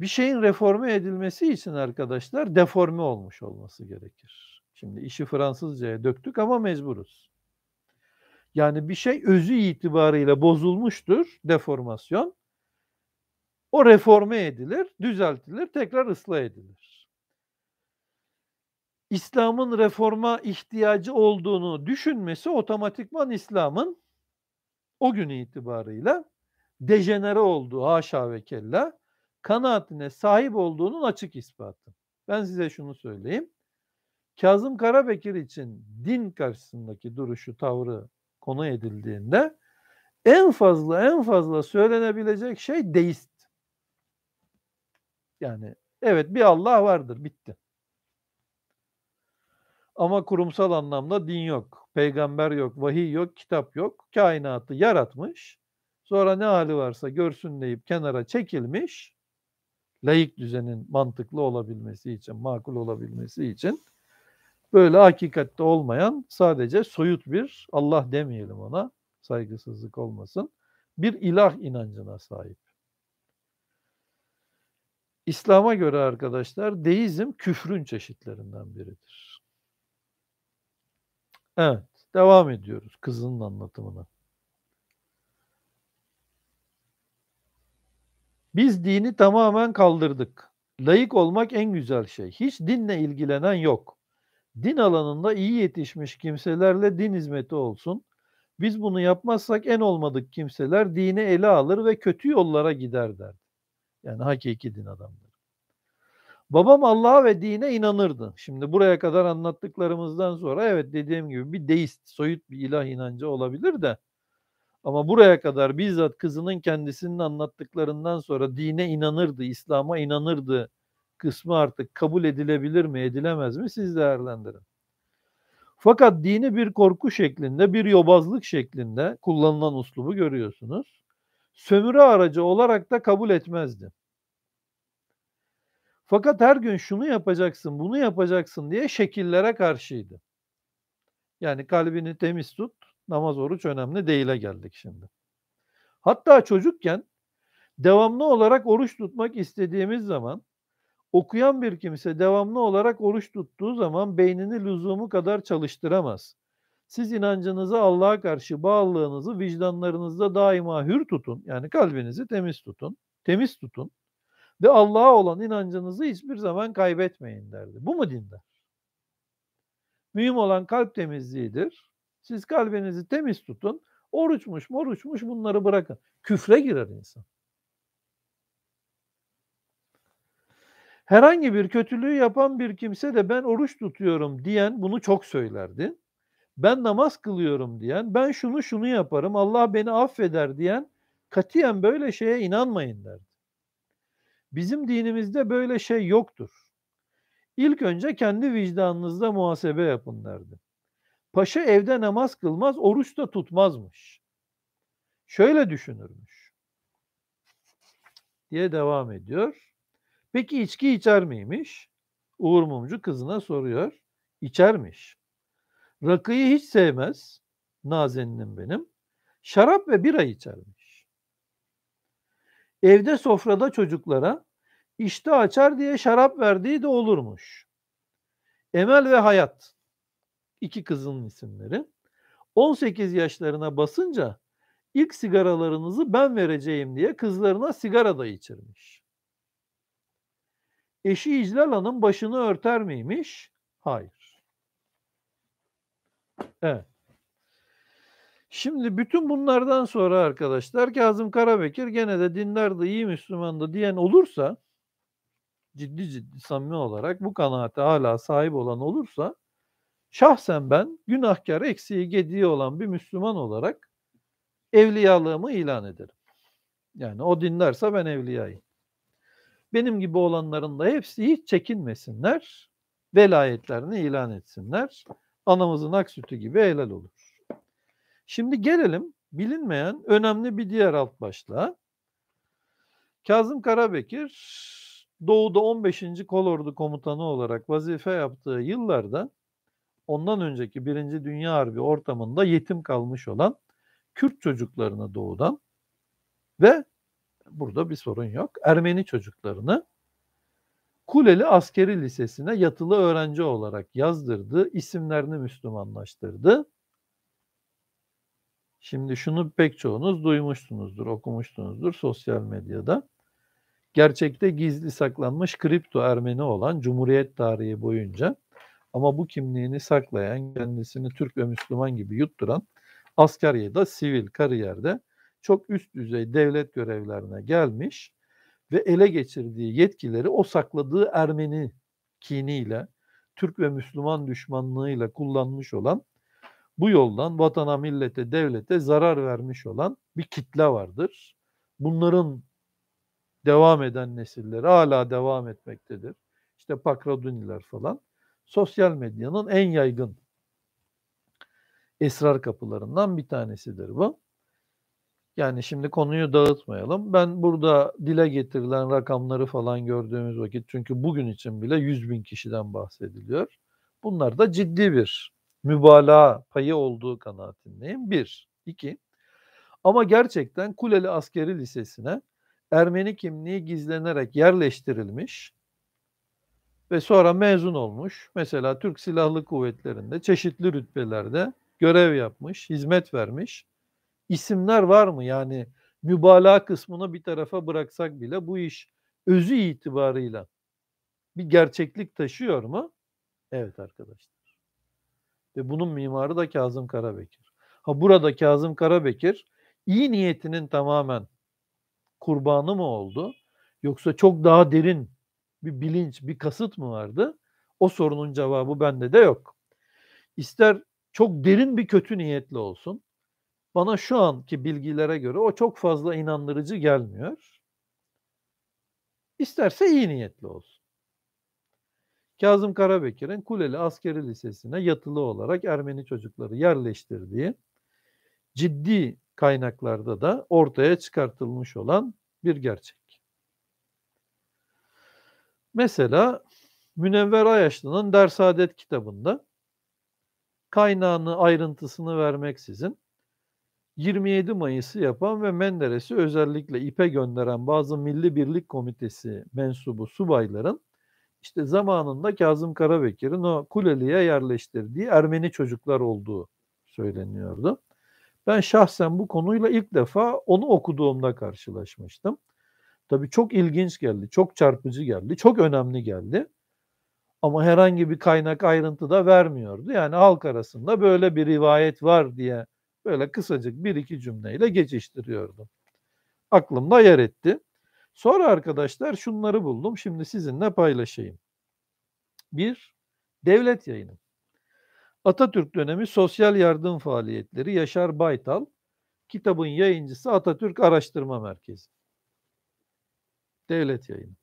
Bir şeyin reforme edilmesi için arkadaşlar deforme olmuş olması gerekir. Şimdi işi Fransızcaya döktük ama mecburuz. Yani bir şey özü itibarıyla bozulmuştur deformasyon. O reforme edilir, düzeltilir, tekrar ıslah edilir. İslam'ın reforma ihtiyacı olduğunu düşünmesi otomatikman İslam'ın o gün itibarıyla dejenere olduğu haşa ve kella kanaatine sahip olduğunun açık ispatı. Ben size şunu söyleyeyim. Kazım Karabekir için din karşısındaki duruşu, tavrı konu edildiğinde en fazla en fazla söylenebilecek şey deist. Yani evet bir Allah vardır bitti. Ama kurumsal anlamda din yok, peygamber yok, vahiy yok, kitap yok. Kainatı yaratmış. Sonra ne hali varsa görsün deyip kenara çekilmiş. Laik düzenin mantıklı olabilmesi için, makul olabilmesi için böyle hakikatte olmayan sadece soyut bir Allah demeyelim ona saygısızlık olmasın bir ilah inancına sahip. İslam'a göre arkadaşlar deizm küfrün çeşitlerinden biridir. Evet. Devam ediyoruz kızının anlatımına. Biz dini tamamen kaldırdık. Layık olmak en güzel şey. Hiç dinle ilgilenen yok. Din alanında iyi yetişmiş kimselerle din hizmeti olsun. Biz bunu yapmazsak en olmadık kimseler dini ele alır ve kötü yollara gider derdi. Yani hakiki din adamları. Babam Allah'a ve dine inanırdı. Şimdi buraya kadar anlattıklarımızdan sonra evet dediğim gibi bir deist, soyut bir ilah inancı olabilir de ama buraya kadar bizzat kızının kendisinin anlattıklarından sonra dine inanırdı, İslam'a inanırdı kısmı artık kabul edilebilir mi, edilemez mi siz değerlendirin. Fakat dini bir korku şeklinde, bir yobazlık şeklinde kullanılan uslubu görüyorsunuz. Sömürü aracı olarak da kabul etmezdi. Fakat her gün şunu yapacaksın, bunu yapacaksın diye şekillere karşıydı. Yani kalbini temiz tut, namaz oruç önemli değil'e geldik şimdi. Hatta çocukken devamlı olarak oruç tutmak istediğimiz zaman okuyan bir kimse devamlı olarak oruç tuttuğu zaman beynini lüzumu kadar çalıştıramaz. Siz inancınızı Allah'a karşı bağlılığınızı vicdanlarınızda daima hür tutun. Yani kalbinizi temiz tutun. Temiz tutun ve Allah'a olan inancınızı hiçbir zaman kaybetmeyin derdi. Bu mu dindar? Mühim olan kalp temizliğidir. Siz kalbinizi temiz tutun. Oruçmuş moruçmuş bunları bırakın. Küfre girer insan. Herhangi bir kötülüğü yapan bir kimse de ben oruç tutuyorum diyen bunu çok söylerdi. Ben namaz kılıyorum diyen, ben şunu şunu yaparım, Allah beni affeder diyen katiyen böyle şeye inanmayın derdi. Bizim dinimizde böyle şey yoktur. İlk önce kendi vicdanınızda muhasebe yapın derdi. Paşa evde namaz kılmaz, oruç da tutmazmış. Şöyle düşünürmüş. Diye devam ediyor. Peki içki içer miymiş? Uğur Mumcu kızına soruyor. İçermiş. Rakıyı hiç sevmez. Nazenim benim. Şarap ve bira içermiş evde sofrada çocuklara işte açar diye şarap verdiği de olurmuş. Emel ve Hayat iki kızın isimleri 18 yaşlarına basınca ilk sigaralarınızı ben vereceğim diye kızlarına sigara da içirmiş. Eşi İclal Hanım başını örter miymiş? Hayır. Evet. Şimdi bütün bunlardan sonra arkadaşlar Kazım Karabekir gene de dindar da iyi Müslüman da diyen olursa ciddi ciddi samimi olarak bu kanaate hala sahip olan olursa şahsen ben günahkar eksiği gediği olan bir Müslüman olarak evliyalığımı ilan ederim. Yani o dinlerse ben evliyayım. Benim gibi olanların da hepsi hiç çekinmesinler, velayetlerini ilan etsinler. Anamızın ak sütü gibi helal olur. Şimdi gelelim bilinmeyen önemli bir diğer alt başlığa. Kazım Karabekir Doğu'da 15. Kolordu Komutanı olarak vazife yaptığı yıllarda ondan önceki Birinci Dünya Harbi ortamında yetim kalmış olan Kürt çocuklarını doğudan ve burada bir sorun yok Ermeni çocuklarını Kuleli Askeri Lisesi'ne yatılı öğrenci olarak yazdırdı, isimlerini Müslümanlaştırdı Şimdi şunu pek çoğunuz duymuşsunuzdur, okumuşsunuzdur sosyal medyada. Gerçekte gizli saklanmış kripto Ermeni olan Cumhuriyet tarihi boyunca ama bu kimliğini saklayan, kendisini Türk ve Müslüman gibi yutturan asker ya da sivil kariyerde çok üst düzey devlet görevlerine gelmiş ve ele geçirdiği yetkileri o sakladığı Ermeni kiniyle, Türk ve Müslüman düşmanlığıyla kullanmış olan bu yoldan vatana, millete, devlete zarar vermiş olan bir kitle vardır. Bunların devam eden nesilleri hala devam etmektedir. İşte Pakraduniler falan. Sosyal medyanın en yaygın esrar kapılarından bir tanesidir bu. Yani şimdi konuyu dağıtmayalım. Ben burada dile getirilen rakamları falan gördüğümüz vakit çünkü bugün için bile 100 bin kişiden bahsediliyor. Bunlar da ciddi bir mübalağa payı olduğu kanaatindeyim. Bir. iki. Ama gerçekten Kuleli Askeri Lisesi'ne Ermeni kimliği gizlenerek yerleştirilmiş ve sonra mezun olmuş. Mesela Türk Silahlı Kuvvetleri'nde çeşitli rütbelerde görev yapmış, hizmet vermiş. İsimler var mı? Yani mübalağa kısmını bir tarafa bıraksak bile bu iş özü itibarıyla bir gerçeklik taşıyor mu? Evet arkadaşlar ve bunun mimarı da Kazım Karabekir. Ha burada Kazım Karabekir iyi niyetinin tamamen kurbanı mı oldu? Yoksa çok daha derin bir bilinç, bir kasıt mı vardı? O sorunun cevabı bende de yok. İster çok derin bir kötü niyetli olsun. Bana şu anki bilgilere göre o çok fazla inandırıcı gelmiyor. İsterse iyi niyetli olsun. Kazım Karabekir'in Kuleli Askeri Lisesi'ne yatılı olarak Ermeni çocukları yerleştirdiği ciddi kaynaklarda da ortaya çıkartılmış olan bir gerçek. Mesela Münevver Ayaşlı'nın Ders Adet kitabında kaynağını ayrıntısını vermeksizin 27 Mayıs'ı yapan ve Menderes'i özellikle İP'e gönderen bazı Milli Birlik Komitesi mensubu subayların işte zamanında Kazım Karabekir'in o Kuleli'ye yerleştirdiği Ermeni çocuklar olduğu söyleniyordu. Ben şahsen bu konuyla ilk defa onu okuduğumda karşılaşmıştım. Tabii çok ilginç geldi, çok çarpıcı geldi, çok önemli geldi. Ama herhangi bir kaynak ayrıntı da vermiyordu. Yani halk arasında böyle bir rivayet var diye böyle kısacık bir iki cümleyle geçiştiriyordum. Aklımda yer etti. Sonra arkadaşlar şunları buldum. Şimdi sizinle paylaşayım. Bir, devlet yayını. Atatürk dönemi sosyal yardım faaliyetleri Yaşar Baytal, kitabın yayıncısı Atatürk Araştırma Merkezi. Devlet yayını.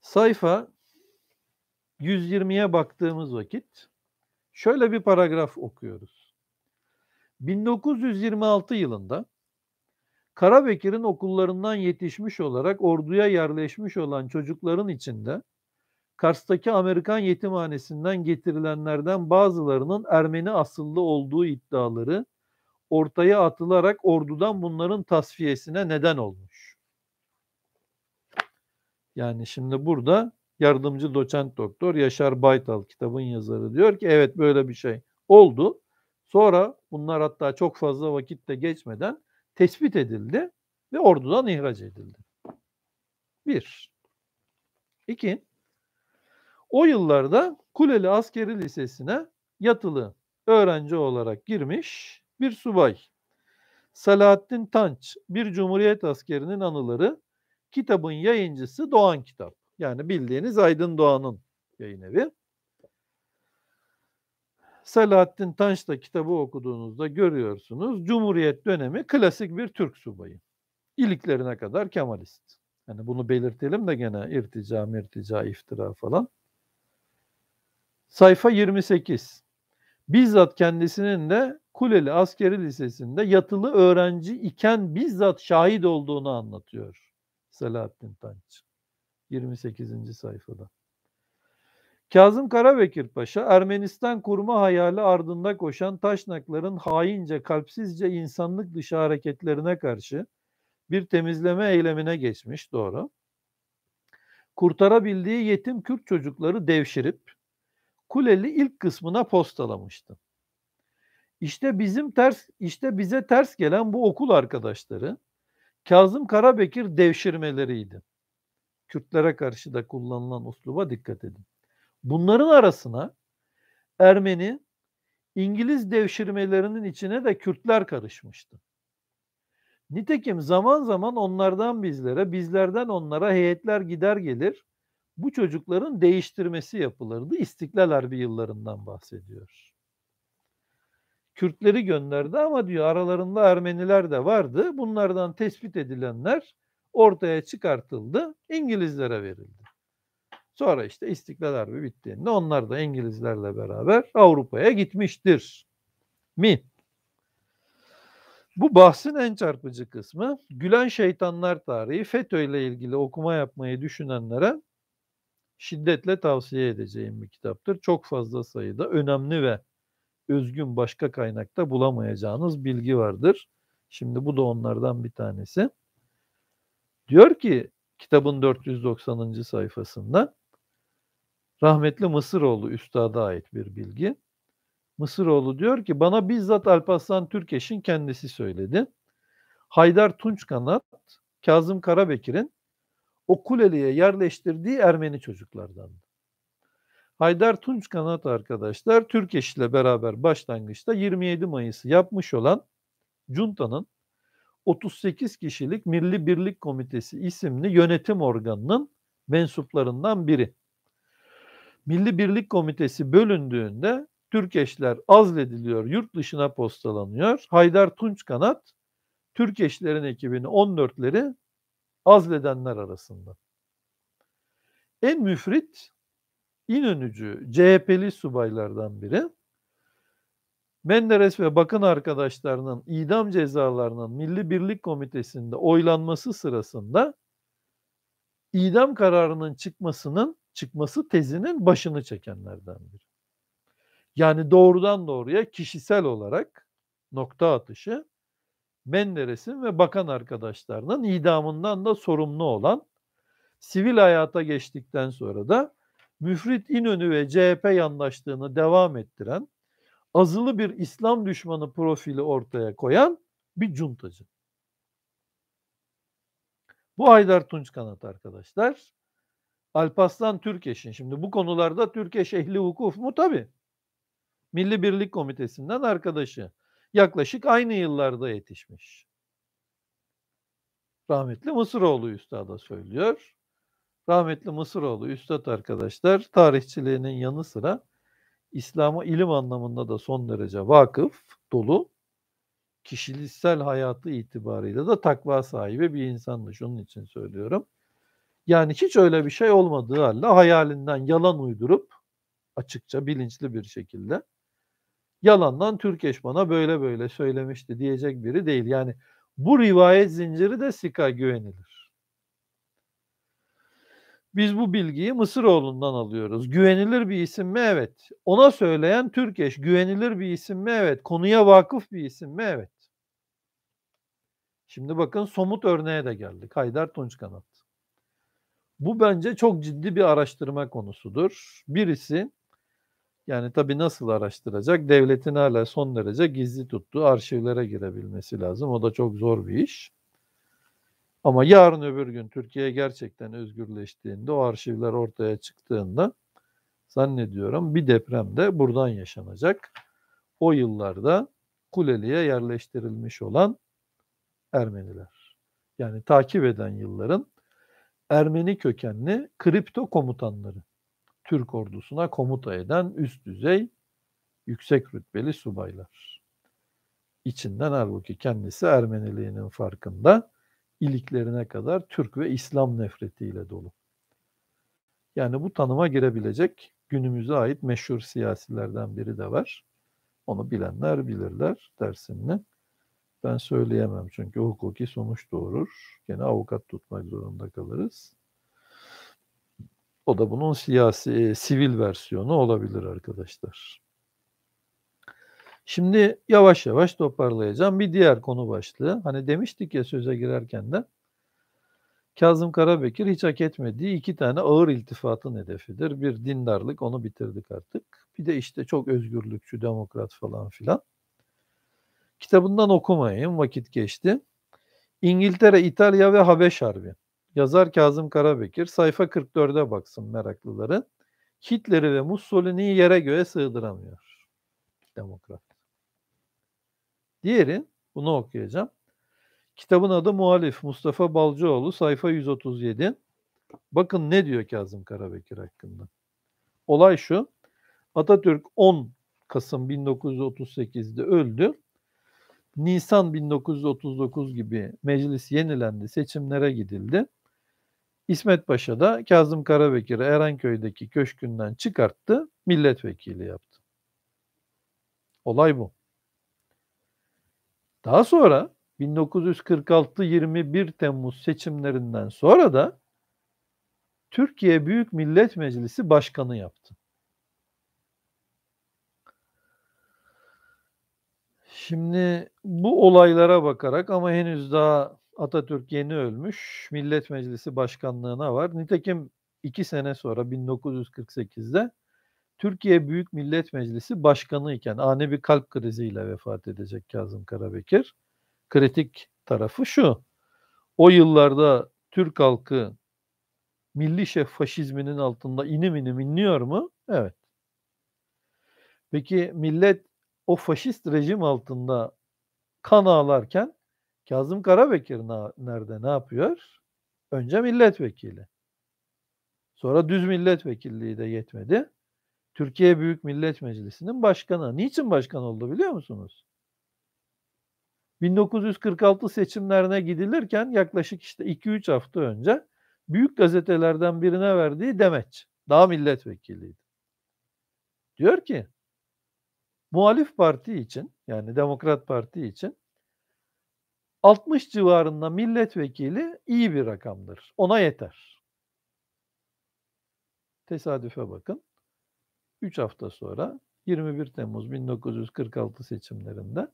Sayfa 120'ye baktığımız vakit şöyle bir paragraf okuyoruz. 1926 yılında Karabekir'in okullarından yetişmiş olarak orduya yerleşmiş olan çocukların içinde Kars'taki Amerikan yetimhanesinden getirilenlerden bazılarının Ermeni asıllı olduğu iddiaları ortaya atılarak ordudan bunların tasfiyesine neden olmuş. Yani şimdi burada yardımcı doçent doktor Yaşar Baytal kitabın yazarı diyor ki evet böyle bir şey oldu. Sonra bunlar hatta çok fazla vakitte geçmeden tespit edildi ve ordudan ihraç edildi. Bir. İki. O yıllarda Kuleli Askeri Lisesi'ne yatılı öğrenci olarak girmiş bir subay. Selahattin Tanç, Bir Cumhuriyet Askerinin Anıları kitabın yayıncısı Doğan Kitap. Yani bildiğiniz Aydın Doğan'ın yayın evi. Selahattin Tanç'ta kitabı okuduğunuzda görüyorsunuz. Cumhuriyet dönemi klasik bir Türk subayı. İliklerine kadar Kemalist. Yani bunu belirtelim de gene irtica, mirtica, iftira falan. Sayfa 28. Bizzat kendisinin de Kuleli Askeri Lisesi'nde yatılı öğrenci iken bizzat şahit olduğunu anlatıyor Selahattin Tanç. 28. sayfada. Kazım Karabekir Paşa, Ermenistan kurma hayali ardında koşan Taşnakların haince, kalpsizce insanlık dışı hareketlerine karşı bir temizleme eylemine geçmiş, doğru. Kurtarabildiği yetim Kürt çocukları devşirip Kuleli ilk kısmına postalamıştı. İşte bizim ters, işte bize ters gelen bu okul arkadaşları Kazım Karabekir devşirmeleriydi. Kürtlere karşı da kullanılan usluba dikkat edin. Bunların arasına Ermeni, İngiliz devşirmelerinin içine de Kürtler karışmıştı. Nitekim zaman zaman onlardan bizlere, bizlerden onlara heyetler gider gelir. Bu çocukların değiştirmesi yapılırdı. İstiklal Harbi yıllarından bahsediyor. Kürtleri gönderdi ama diyor aralarında Ermeniler de vardı. Bunlardan tespit edilenler ortaya çıkartıldı, İngilizlere verildi. Sonra işte İstiklal Harbi bittiğinde onlar da İngilizlerle beraber Avrupa'ya gitmiştir. Mi? Bu bahsin en çarpıcı kısmı Gülen Şeytanlar Tarihi FETÖ ile ilgili okuma yapmayı düşünenlere şiddetle tavsiye edeceğim bir kitaptır. Çok fazla sayıda önemli ve özgün başka kaynakta bulamayacağınız bilgi vardır. Şimdi bu da onlardan bir tanesi. Diyor ki kitabın 490. sayfasında rahmetli Mısıroğlu üstada ait bir bilgi. Mısıroğlu diyor ki bana bizzat Alparslan Türkeş'in kendisi söyledi. Haydar Tunçkanat, Kazım Karabekir'in Okuleli'ye yerleştirdiği Ermeni çocuklardan. Haydar Tunçkanat arkadaşlar Türkeş ile beraber başlangıçta 27 Mayıs'ı yapmış olan Cunta'nın 38 kişilik Milli Birlik Komitesi isimli yönetim organının mensuplarından biri. Milli Birlik Komitesi bölündüğünde Türkeşler azlediliyor, yurt dışına postalanıyor. Haydar Tunç Kanat Türkeşlerin ekibini 14'leri azledenler arasında. En müfrit İnönücü CHP'li subaylardan biri. Menderes ve bakın arkadaşlarının idam cezalarının Milli Birlik Komitesi'nde oylanması sırasında idam kararının çıkmasının çıkması tezinin başını çekenlerden biri. Yani doğrudan doğruya kişisel olarak nokta atışı Menderes'in ve bakan arkadaşlarının idamından da sorumlu olan sivil hayata geçtikten sonra da müfrit İnönü ve CHP yandaşlığını devam ettiren azılı bir İslam düşmanı profili ortaya koyan bir cuntacı. Bu Aydar Tunç Kanat arkadaşlar. Alpaslan Türkeş'in. Şimdi bu konularda Türkeş ehli Hukuf mu? Tabii. Milli Birlik Komitesi'nden arkadaşı. Yaklaşık aynı yıllarda yetişmiş. Rahmetli Mısıroğlu da söylüyor. Rahmetli Mısıroğlu Üstad arkadaşlar tarihçiliğinin yanı sıra İslam'a ilim anlamında da son derece vakıf, dolu, kişisel hayatı itibarıyla da takva sahibi bir insanmış. Onun için söylüyorum. Yani hiç öyle bir şey olmadığı halde hayalinden yalan uydurup açıkça bilinçli bir şekilde yalandan Türkeşman'a böyle böyle söylemişti diyecek biri değil. Yani bu rivayet zinciri de Sika güvenilir. Biz bu bilgiyi Mısıroğlu'ndan alıyoruz. Güvenilir bir isim mi? Evet. Ona söyleyen Türkeş. Güvenilir bir isim mi? Evet. Konuya vakıf bir isim mi? Evet. Şimdi bakın somut örneğe de geldik. Haydar Tunç Kanal. Bu bence çok ciddi bir araştırma konusudur. Birisi yani tabii nasıl araştıracak? Devletin hala son derece gizli tuttuğu arşivlere girebilmesi lazım. O da çok zor bir iş. Ama yarın öbür gün Türkiye gerçekten özgürleştiğinde, o arşivler ortaya çıktığında zannediyorum bir deprem de buradan yaşanacak. O yıllarda Kuleli'ye yerleştirilmiş olan Ermeniler. Yani takip eden yılların Ermeni kökenli kripto komutanları. Türk ordusuna komuta eden üst düzey yüksek rütbeli subaylar. İçinden halbuki kendisi Ermeniliğinin farkında iliklerine kadar Türk ve İslam nefretiyle dolu. Yani bu tanıma girebilecek günümüze ait meşhur siyasilerden biri de var. Onu bilenler bilirler dersin ne? ben söyleyemem çünkü hukuki sonuç doğurur. Gene avukat tutmak zorunda kalırız. O da bunun siyasi, e, sivil versiyonu olabilir arkadaşlar. Şimdi yavaş yavaş toparlayacağım. Bir diğer konu başlığı. Hani demiştik ya söze girerken de Kazım Karabekir hiç hak etmediği iki tane ağır iltifatın hedefidir. Bir dindarlık onu bitirdik artık. Bir de işte çok özgürlükçü, demokrat falan filan. Kitabından okumayayım, vakit geçti. İngiltere, İtalya ve Habeş Harbi. Yazar Kazım Karabekir sayfa 44'e baksın meraklıları. Hitler'i ve Mussolini'yi yere göğe sığdıramıyor. Demokrat. Diğeri bunu okuyacağım. Kitabın adı Muhalif Mustafa Balcıoğlu sayfa 137. Bakın ne diyor Kazım Karabekir hakkında. Olay şu. Atatürk 10 Kasım 1938'de öldü. Nisan 1939 gibi meclis yenilendi, seçimlere gidildi. İsmet Paşa da Kazım Karabekir'i Erenköy'deki köşkünden çıkarttı, milletvekili yaptı. Olay bu. Daha sonra 1946-21 Temmuz seçimlerinden sonra da Türkiye Büyük Millet Meclisi Başkanı yaptı. Şimdi bu olaylara bakarak ama henüz daha Atatürk yeni ölmüş. Millet Meclisi Başkanlığına var. Nitekim iki sene sonra 1948'de Türkiye Büyük Millet Meclisi Başkanı iken ani bir kalp kriziyle vefat edecek Kazım Karabekir. Kritik tarafı şu. O yıllarda Türk halkı milli şef faşizminin altında inim inim inliyor mu? Evet. Peki millet o faşist rejim altında kan ağlarken Kazım Karabekir nerede ne yapıyor? Önce milletvekili. Sonra düz milletvekilliği de yetmedi. Türkiye Büyük Millet Meclisi'nin başkanı. Niçin başkan oldu biliyor musunuz? 1946 seçimlerine gidilirken yaklaşık işte 2-3 hafta önce büyük gazetelerden birine verdiği demeç. Daha milletvekiliydi. Diyor ki muhalif parti için yani Demokrat Parti için 60 civarında milletvekili iyi bir rakamdır. Ona yeter. Tesadüfe bakın. 3 hafta sonra 21 Temmuz 1946 seçimlerinde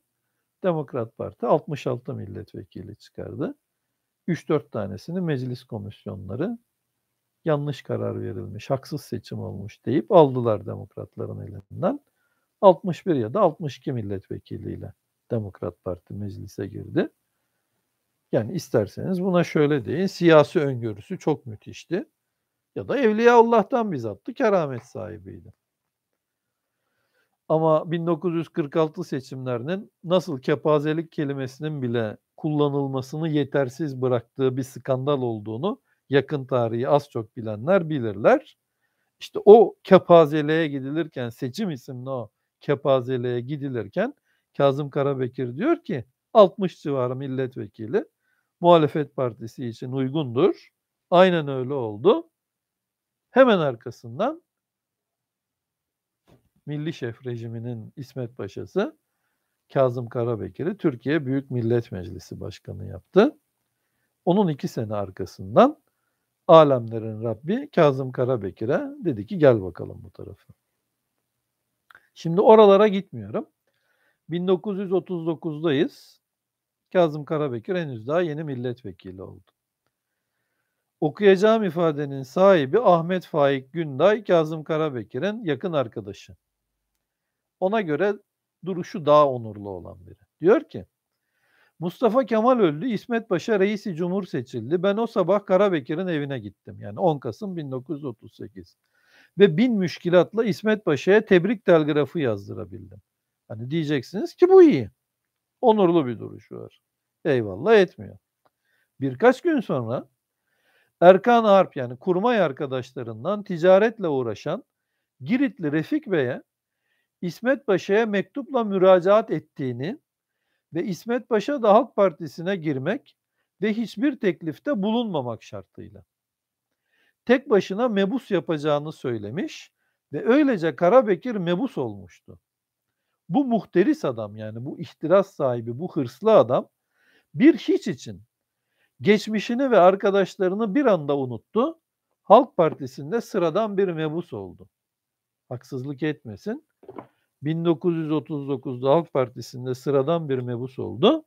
Demokrat Parti 66 milletvekili çıkardı. 3-4 tanesini meclis komisyonları yanlış karar verilmiş, haksız seçim olmuş deyip aldılar demokratların elinden. 61 ya da 62 milletvekiliyle Demokrat Parti meclise girdi. Yani isterseniz buna şöyle deyin. Siyasi öngörüsü çok müthişti. Ya da Allah'tan biz bizattı. Keramet sahibiydi. Ama 1946 seçimlerinin nasıl kepazelik kelimesinin bile kullanılmasını yetersiz bıraktığı bir skandal olduğunu yakın tarihi az çok bilenler bilirler. İşte o kepazeliğe gidilirken seçim isimli o kepazeliğe gidilirken Kazım Karabekir diyor ki 60 civarı milletvekili muhalefet partisi için uygundur. Aynen öyle oldu. Hemen arkasından Milli Şef rejiminin İsmet Paşası Kazım Karabekir'i Türkiye Büyük Millet Meclisi Başkanı yaptı. Onun iki sene arkasından alemlerin Rabbi Kazım Karabekir'e dedi ki gel bakalım bu tarafa. Şimdi oralara gitmiyorum. 1939'dayız. Kazım Karabekir henüz daha yeni milletvekili oldu. Okuyacağım ifadenin sahibi Ahmet Faik Günday, Kazım Karabekir'in yakın arkadaşı. Ona göre duruşu daha onurlu olan biri. Diyor ki, Mustafa Kemal öldü, İsmet Paşa reisi cumhur seçildi. Ben o sabah Karabekir'in evine gittim. Yani 10 Kasım 1938 ve bin müşkilatla İsmet Paşa'ya tebrik telgrafı yazdırabildim. Hani diyeceksiniz ki bu iyi. Onurlu bir duruş var. Eyvallah etmiyor. Birkaç gün sonra Erkan Arp yani kurmay arkadaşlarından ticaretle uğraşan Giritli Refik Bey'e İsmet Paşa'ya mektupla müracaat ettiğini ve İsmet Paşa da Halk Partisi'ne girmek ve hiçbir teklifte bulunmamak şartıyla tek başına mebus yapacağını söylemiş ve öylece Karabekir mebus olmuştu. Bu muhteris adam yani bu ihtiras sahibi, bu hırslı adam bir hiç için geçmişini ve arkadaşlarını bir anda unuttu. Halk Partisi'nde sıradan bir mebus oldu. Haksızlık etmesin. 1939'da Halk Partisi'nde sıradan bir mebus oldu.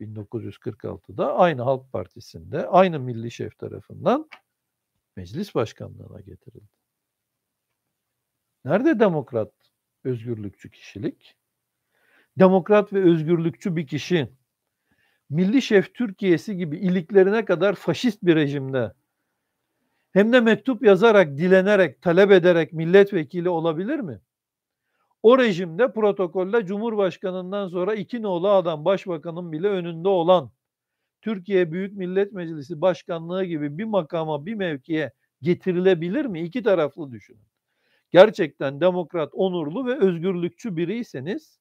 1946'da aynı Halk Partisi'nde, aynı Milli Şef tarafından meclis başkanlığına getirildi. Nerede demokrat, özgürlükçü kişilik? Demokrat ve özgürlükçü bir kişi Milli Şef Türkiye'si gibi iliklerine kadar faşist bir rejimde hem de mektup yazarak, dilenerek, talep ederek milletvekili olabilir mi? O rejimde protokolle Cumhurbaşkanından sonra iki nolu adam başbakanın bile önünde olan Türkiye Büyük Millet Meclisi Başkanlığı gibi bir makama bir mevkiye getirilebilir mi? İki taraflı düşünün. Gerçekten demokrat, onurlu ve özgürlükçü biriyseniz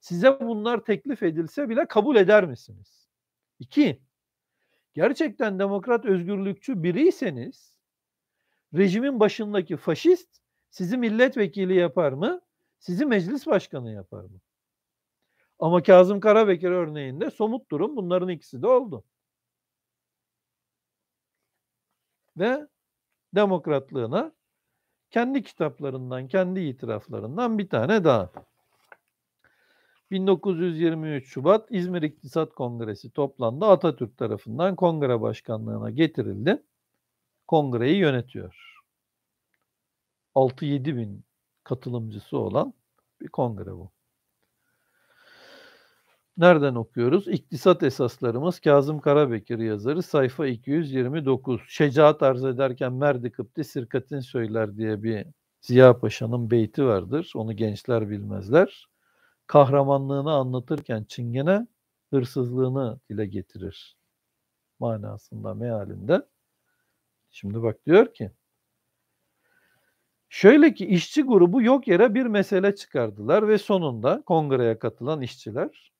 size bunlar teklif edilse bile kabul eder misiniz? İki, gerçekten demokrat, özgürlükçü biriyseniz rejimin başındaki faşist sizi milletvekili yapar mı? Sizi meclis başkanı yapar mı? Ama Kazım Karabekir örneğinde somut durum bunların ikisi de oldu. Ve demokratlığına kendi kitaplarından, kendi itiraflarından bir tane daha. 1923 Şubat İzmir İktisat Kongresi toplandı. Atatürk tarafından kongre başkanlığına getirildi. Kongreyi yönetiyor. 6-7 bin katılımcısı olan bir kongre bu. Nereden okuyoruz? İktisat Esaslarımız Kazım Karabekir yazarı sayfa 229. Şecaat arz ederken merdi kıpti sirkatin söyler diye bir Ziya Paşa'nın beyti vardır. Onu gençler bilmezler. Kahramanlığını anlatırken çingene hırsızlığını dile getirir. Manasında, mealinde. Şimdi bak diyor ki Şöyle ki işçi grubu yok yere bir mesele çıkardılar ve sonunda kongreye katılan işçiler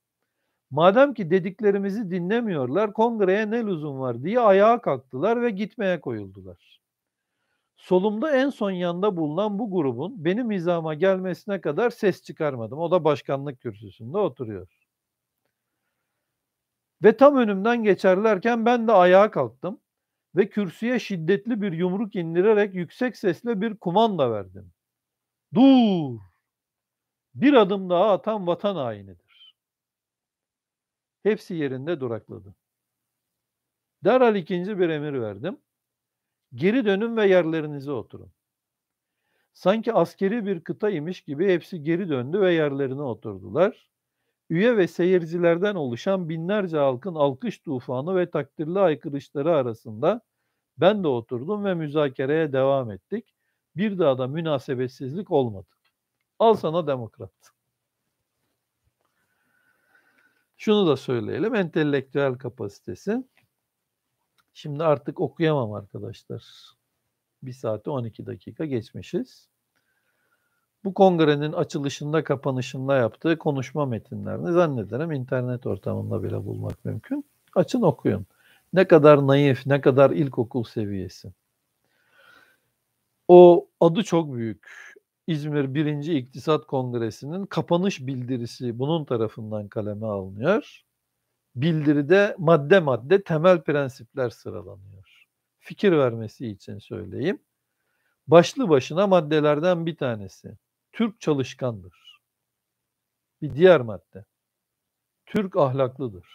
Madem ki dediklerimizi dinlemiyorlar, kongreye ne lüzum var diye ayağa kalktılar ve gitmeye koyuldular. Solumda en son yanda bulunan bu grubun benim hizama gelmesine kadar ses çıkarmadım. O da başkanlık kürsüsünde oturuyor. Ve tam önümden geçerlerken ben de ayağa kalktım ve kürsüye şiddetli bir yumruk indirerek yüksek sesle bir kumanda verdim. Dur! Bir adım daha atan vatan hainidir. Hepsi yerinde durakladı. Derhal ikinci bir emir verdim. Geri dönün ve yerlerinize oturun. Sanki askeri bir kıta imiş gibi hepsi geri döndü ve yerlerine oturdular. Üye ve seyircilerden oluşan binlerce halkın alkış tufanı ve takdirli aykırışları arasında ben de oturdum ve müzakereye devam ettik. Bir daha da münasebetsizlik olmadı. Al sana demokrat. Şunu da söyleyelim entelektüel kapasitesi. Şimdi artık okuyamam arkadaşlar. Bir saati 12 dakika geçmişiz. Bu kongrenin açılışında kapanışında yaptığı konuşma metinlerini zannederim internet ortamında bile bulmak mümkün. Açın okuyun. Ne kadar naif, ne kadar ilkokul seviyesi. O adı çok büyük İzmir 1. İktisat Kongresi'nin kapanış bildirisi bunun tarafından kaleme alınıyor. Bildiride madde madde temel prensipler sıralanıyor. Fikir vermesi için söyleyeyim. Başlı başına maddelerden bir tanesi. Türk çalışkandır. Bir diğer madde. Türk ahlaklıdır.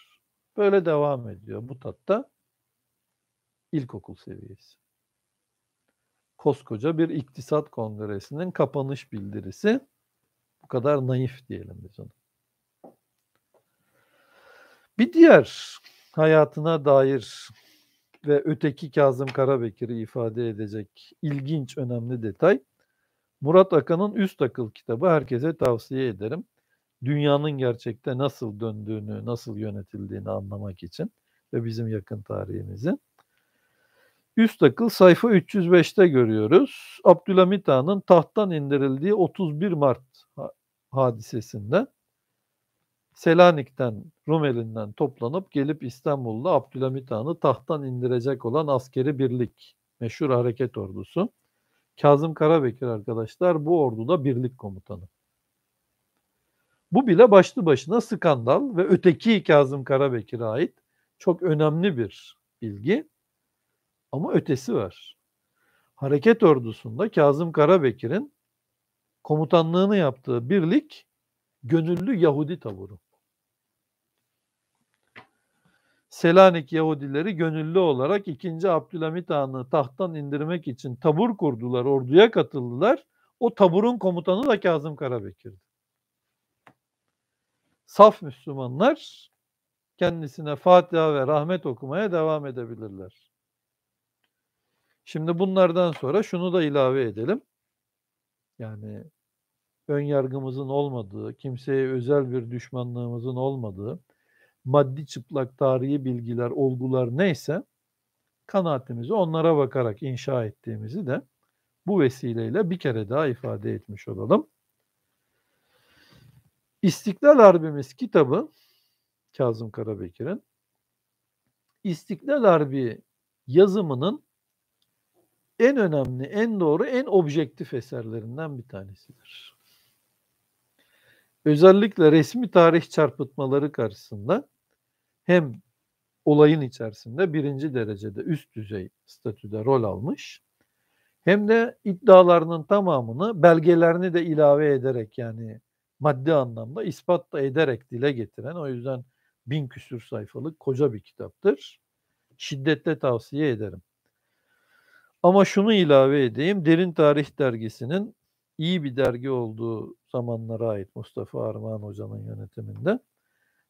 Böyle devam ediyor bu tatta. İlkokul seviyesi koskoca bir iktisat kongresinin kapanış bildirisi. Bu kadar naif diyelim biz ona. Bir diğer hayatına dair ve öteki Kazım Karabekir'i ifade edecek ilginç önemli detay Murat Akan'ın Üst Akıl kitabı herkese tavsiye ederim. Dünyanın gerçekte nasıl döndüğünü, nasıl yönetildiğini anlamak için ve bizim yakın tarihimizi. Üst akıl sayfa 305'te görüyoruz. Abdülhamit Han'ın tahttan indirildiği 31 Mart hadisesinde Selanik'ten, Rumeli'nden toplanıp gelip İstanbul'da Abdülhamit Han'ı tahttan indirecek olan askeri birlik, meşhur hareket ordusu. Kazım Karabekir arkadaşlar bu orduda birlik komutanı. Bu bile başlı başına skandal ve öteki Kazım Karabekir'e ait çok önemli bir bilgi. Ama ötesi var. Hareket ordusunda Kazım Karabekir'in komutanlığını yaptığı birlik gönüllü Yahudi taburu. Selanik Yahudileri gönüllü olarak 2. Abdülhamit Han'ı tahttan indirmek için tabur kurdular, orduya katıldılar. O taburun komutanı da Kazım Karabekir'di. Saf Müslümanlar kendisine Fatiha ve rahmet okumaya devam edebilirler. Şimdi bunlardan sonra şunu da ilave edelim. Yani ön yargımızın olmadığı, kimseye özel bir düşmanlığımızın olmadığı, maddi çıplak tarihi bilgiler, olgular neyse kanaatimizi onlara bakarak inşa ettiğimizi de bu vesileyle bir kere daha ifade etmiş olalım. İstiklal Harbimiz kitabı Kazım Karabekir'in İstiklal Harbi yazımının en önemli, en doğru, en objektif eserlerinden bir tanesidir. Özellikle resmi tarih çarpıtmaları karşısında hem olayın içerisinde birinci derecede üst düzey statüde rol almış hem de iddialarının tamamını belgelerini de ilave ederek yani maddi anlamda ispat da ederek dile getiren o yüzden bin küsür sayfalık koca bir kitaptır. Şiddetle tavsiye ederim. Ama şunu ilave edeyim. Derin Tarih Dergisi'nin iyi bir dergi olduğu zamanlara ait Mustafa Armağan Hoca'nın yönetiminde.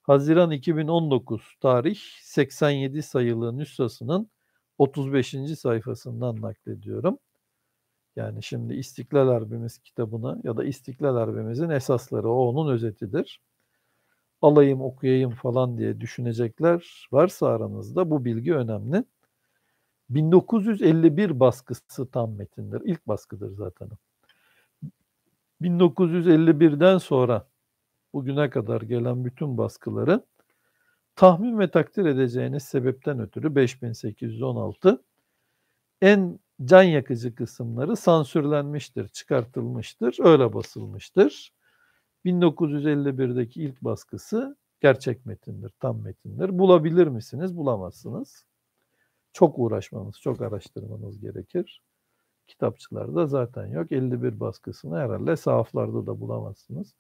Haziran 2019 tarih 87 sayılı nüshasının 35. sayfasından naklediyorum. Yani şimdi İstiklal Harbimiz kitabını ya da İstiklal Harbimizin esasları o onun özetidir. Alayım okuyayım falan diye düşünecekler varsa aranızda bu bilgi önemli. 1951 baskısı tam metindir. İlk baskıdır zaten. 1951'den sonra bugüne kadar gelen bütün baskıların tahmin ve takdir edeceğiniz sebepten ötürü 5816 en can yakıcı kısımları sansürlenmiştir, çıkartılmıştır, öyle basılmıştır. 1951'deki ilk baskısı gerçek metindir, tam metindir. Bulabilir misiniz? Bulamazsınız çok uğraşmamız, çok araştırmamız gerekir. Kitapçılarda zaten yok. 51 baskısını herhalde sahaflarda da bulamazsınız.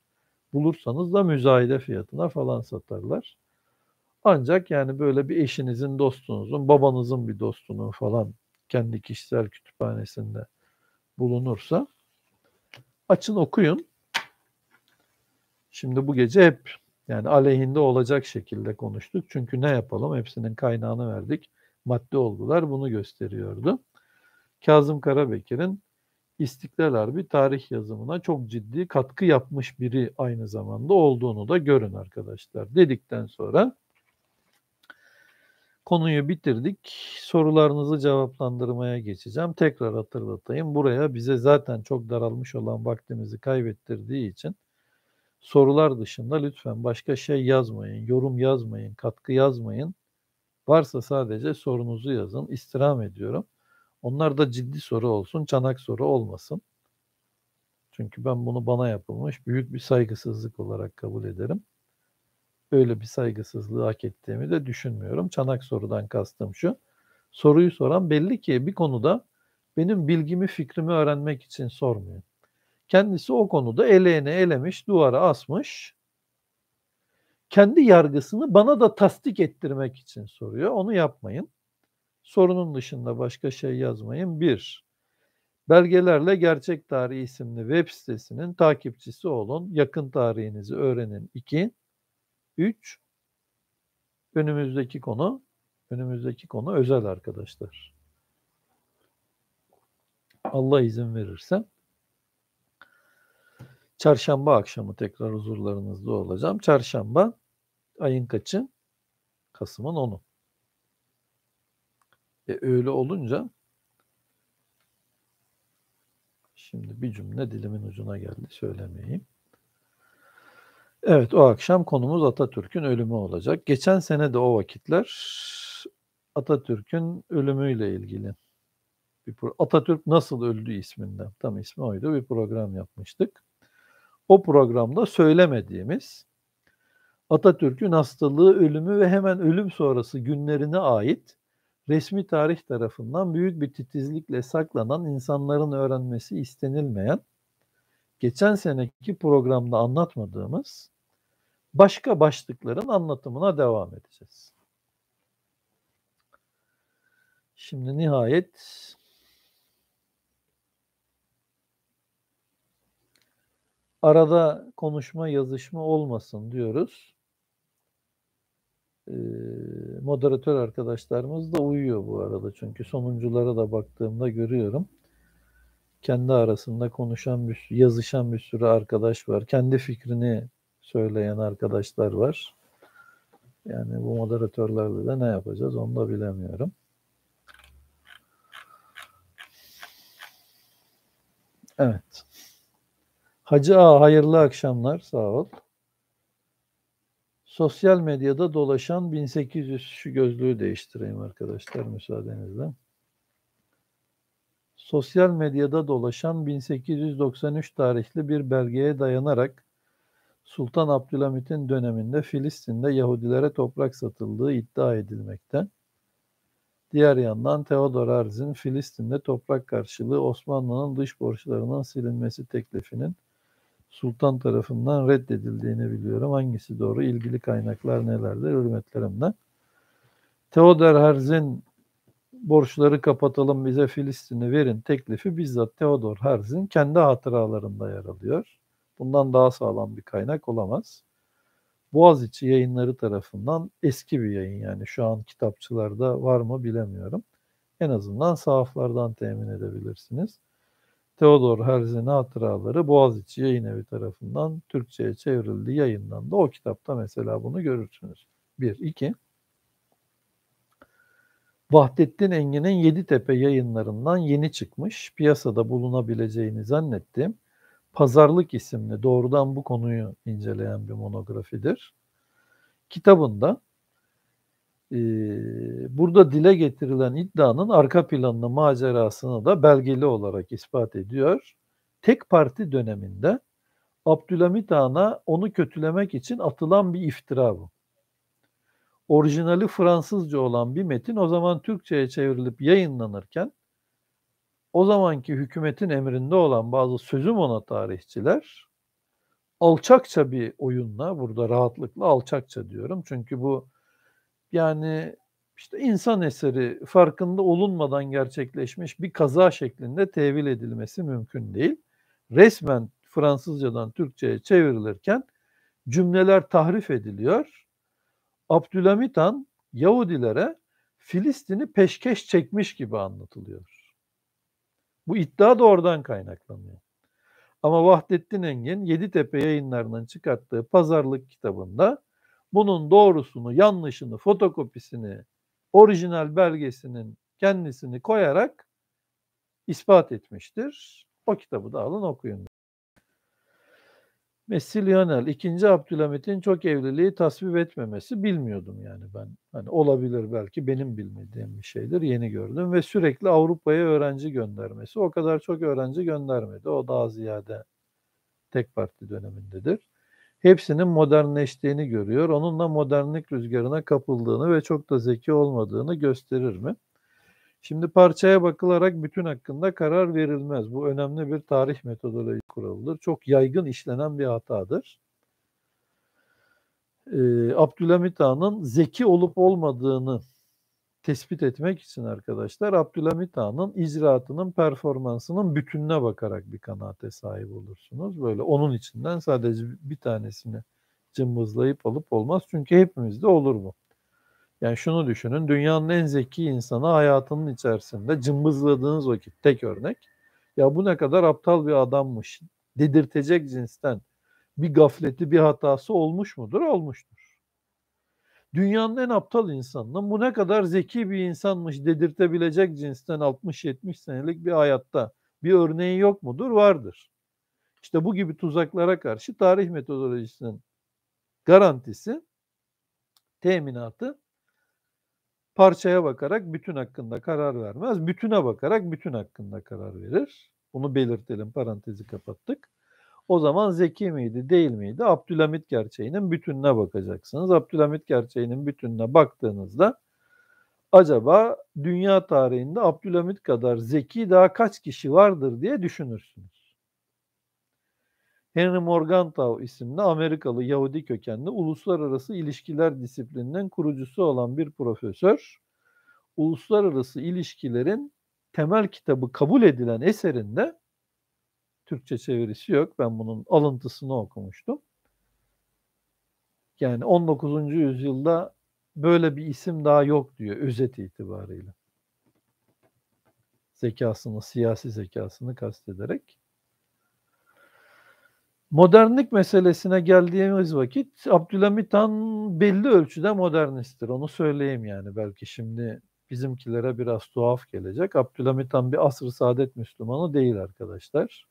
Bulursanız da müzayede fiyatına falan satarlar. Ancak yani böyle bir eşinizin, dostunuzun, babanızın bir dostunun falan kendi kişisel kütüphanesinde bulunursa açın okuyun. Şimdi bu gece hep yani aleyhinde olacak şekilde konuştuk. Çünkü ne yapalım? Hepsinin kaynağını verdik. Madde oldular, bunu gösteriyordu. Kazım Karabekir'in İstiklal Harbi tarih yazımına çok ciddi katkı yapmış biri aynı zamanda olduğunu da görün arkadaşlar. Dedikten sonra konuyu bitirdik. Sorularınızı cevaplandırmaya geçeceğim. Tekrar hatırlatayım. Buraya bize zaten çok daralmış olan vaktimizi kaybettirdiği için sorular dışında lütfen başka şey yazmayın, yorum yazmayın, katkı yazmayın. Varsa sadece sorunuzu yazın. İstirham ediyorum. Onlar da ciddi soru olsun, çanak soru olmasın. Çünkü ben bunu bana yapılmış büyük bir saygısızlık olarak kabul ederim. Böyle bir saygısızlığı hak ettiğimi de düşünmüyorum. Çanak sorudan kastım şu. Soruyu soran belli ki bir konuda benim bilgimi, fikrimi öğrenmek için sormuyor. Kendisi o konuda eleğini elemiş, duvara asmış kendi yargısını bana da tasdik ettirmek için soruyor. Onu yapmayın. Sorunun dışında başka şey yazmayın. Bir, belgelerle Gerçek Tarih isimli web sitesinin takipçisi olun. Yakın tarihinizi öğrenin. İki, üç, önümüzdeki konu, önümüzdeki konu özel arkadaşlar. Allah izin verirse çarşamba akşamı tekrar huzurlarınızda olacağım. Çarşamba Ayın kaçı? Kasım'ın 10'u. E öyle olunca şimdi bir cümle dilimin ucuna geldi söylemeyeyim. Evet o akşam konumuz Atatürk'ün ölümü olacak. Geçen sene de o vakitler Atatürk'ün ölümüyle ilgili bir Atatürk nasıl öldü isminden tam ismi oydu bir program yapmıştık. O programda söylemediğimiz Atatürk'ün hastalığı, ölümü ve hemen ölüm sonrası günlerine ait resmi tarih tarafından büyük bir titizlikle saklanan insanların öğrenmesi istenilmeyen, geçen seneki programda anlatmadığımız başka başlıkların anlatımına devam edeceğiz. Şimdi nihayet arada konuşma yazışma olmasın diyoruz moderatör arkadaşlarımız da uyuyor bu arada çünkü sonunculara da baktığımda görüyorum. Kendi arasında konuşan, bir, yazışan bir sürü arkadaş var. Kendi fikrini söyleyen arkadaşlar var. Yani bu moderatörlerle de ne yapacağız onu da bilemiyorum. Evet. Hacı A, hayırlı akşamlar. Sağ ol sosyal medyada dolaşan 1800 şu gözlüğü değiştireyim arkadaşlar müsaadenizle. Sosyal medyada dolaşan 1893 tarihli bir belgeye dayanarak Sultan Abdülhamit'in döneminde Filistin'de Yahudilere toprak satıldığı iddia edilmekte. Diğer yandan Theodor Arzin Filistin'de toprak karşılığı Osmanlı'nın dış borçlarının silinmesi teklifinin sultan tarafından reddedildiğini biliyorum. Hangisi doğru? İlgili kaynaklar nelerdir? Hürmetlerimle. Theodor Herzl'in borçları kapatalım bize Filistin'i verin teklifi bizzat Teodor Herzl'in kendi hatıralarında yer alıyor. Bundan daha sağlam bir kaynak olamaz. Boğaziçi yayınları tarafından eski bir yayın yani şu an kitapçılarda var mı bilemiyorum. En azından sahaflardan temin edebilirsiniz. Theodor Herzl'in hatıraları Boğaziçi Yayın Evi tarafından Türkçe'ye çevrildi, yayınlandı. O kitapta mesela bunu görürsünüz. Bir, iki. Vahdettin Engin'in Yeditepe yayınlarından yeni çıkmış, piyasada bulunabileceğini zannettiğim Pazarlık isimli doğrudan bu konuyu inceleyen bir monografidir. Kitabında ee, burada dile getirilen iddianın arka planlı macerasını da belgeli olarak ispat ediyor. Tek parti döneminde Abdülhamit Han'a onu kötülemek için atılan bir iftira bu. Orijinali Fransızca olan bir metin o zaman Türkçe'ye çevrilip yayınlanırken o zamanki hükümetin emrinde olan bazı sözüm ona tarihçiler alçakça bir oyunla burada rahatlıkla alçakça diyorum. Çünkü bu yani işte insan eseri farkında olunmadan gerçekleşmiş bir kaza şeklinde tevil edilmesi mümkün değil. Resmen Fransızcadan Türkçe'ye çevrilirken cümleler tahrif ediliyor. Abdülhamit Han Yahudilere Filistin'i peşkeş çekmiş gibi anlatılıyor. Bu iddia da oradan kaynaklanıyor. Ama Vahdettin Engin Yeditepe yayınlarından çıkarttığı pazarlık kitabında bunun doğrusunu, yanlışını, fotokopisini, orijinal belgesinin kendisini koyarak ispat etmiştir. O kitabı da alın okuyun. Messi Lionel, 2. Abdülhamit'in çok evliliği tasvip etmemesi bilmiyordum yani ben. Hani olabilir belki benim bilmediğim bir şeydir, yeni gördüm. Ve sürekli Avrupa'ya öğrenci göndermesi. O kadar çok öğrenci göndermedi. O daha ziyade tek parti dönemindedir hepsinin modernleştiğini görüyor. Onunla modernlik rüzgarına kapıldığını ve çok da zeki olmadığını gösterir mi? Şimdi parçaya bakılarak bütün hakkında karar verilmez. Bu önemli bir tarih metodoloji kuralıdır. Çok yaygın işlenen bir hatadır. Ee, Abdülhamit Han'ın zeki olup olmadığını tespit etmek için arkadaşlar Abdülhamit Han'ın icraatının performansının bütününe bakarak bir kanaate sahip olursunuz. Böyle onun içinden sadece bir tanesini cımbızlayıp alıp olmaz. Çünkü hepimizde olur bu. Yani şunu düşünün dünyanın en zeki insanı hayatının içerisinde cımbızladığınız vakit tek örnek ya bu ne kadar aptal bir adammış dedirtecek cinsten bir gafleti bir hatası olmuş mudur? Olmuştur dünyanın en aptal insanına bu ne kadar zeki bir insanmış dedirtebilecek cinsten 60-70 senelik bir hayatta bir örneği yok mudur? Vardır. İşte bu gibi tuzaklara karşı tarih metodolojisinin garantisi, teminatı parçaya bakarak bütün hakkında karar vermez. Bütüne bakarak bütün hakkında karar verir. Bunu belirtelim, parantezi kapattık. O zaman zeki miydi değil miydi? Abdülhamit gerçeğinin bütününe bakacaksınız. Abdülhamit gerçeğinin bütününe baktığınızda acaba dünya tarihinde Abdülhamit kadar zeki daha kaç kişi vardır diye düşünürsünüz. Henry Morgenthau isimli Amerikalı Yahudi kökenli uluslararası ilişkiler disiplininin kurucusu olan bir profesör, uluslararası ilişkilerin temel kitabı kabul edilen eserinde Türkçe çevirisi yok. Ben bunun alıntısını okumuştum. Yani 19. yüzyılda böyle bir isim daha yok diyor özet itibarıyla. Zekasını, siyasi zekasını kastederek. Modernlik meselesine geldiğimiz vakit Abdülhamit Han belli ölçüde modernisttir. Onu söyleyeyim yani belki şimdi bizimkilere biraz tuhaf gelecek. Abdülhamit Han bir asr saadet Müslümanı değil arkadaşlar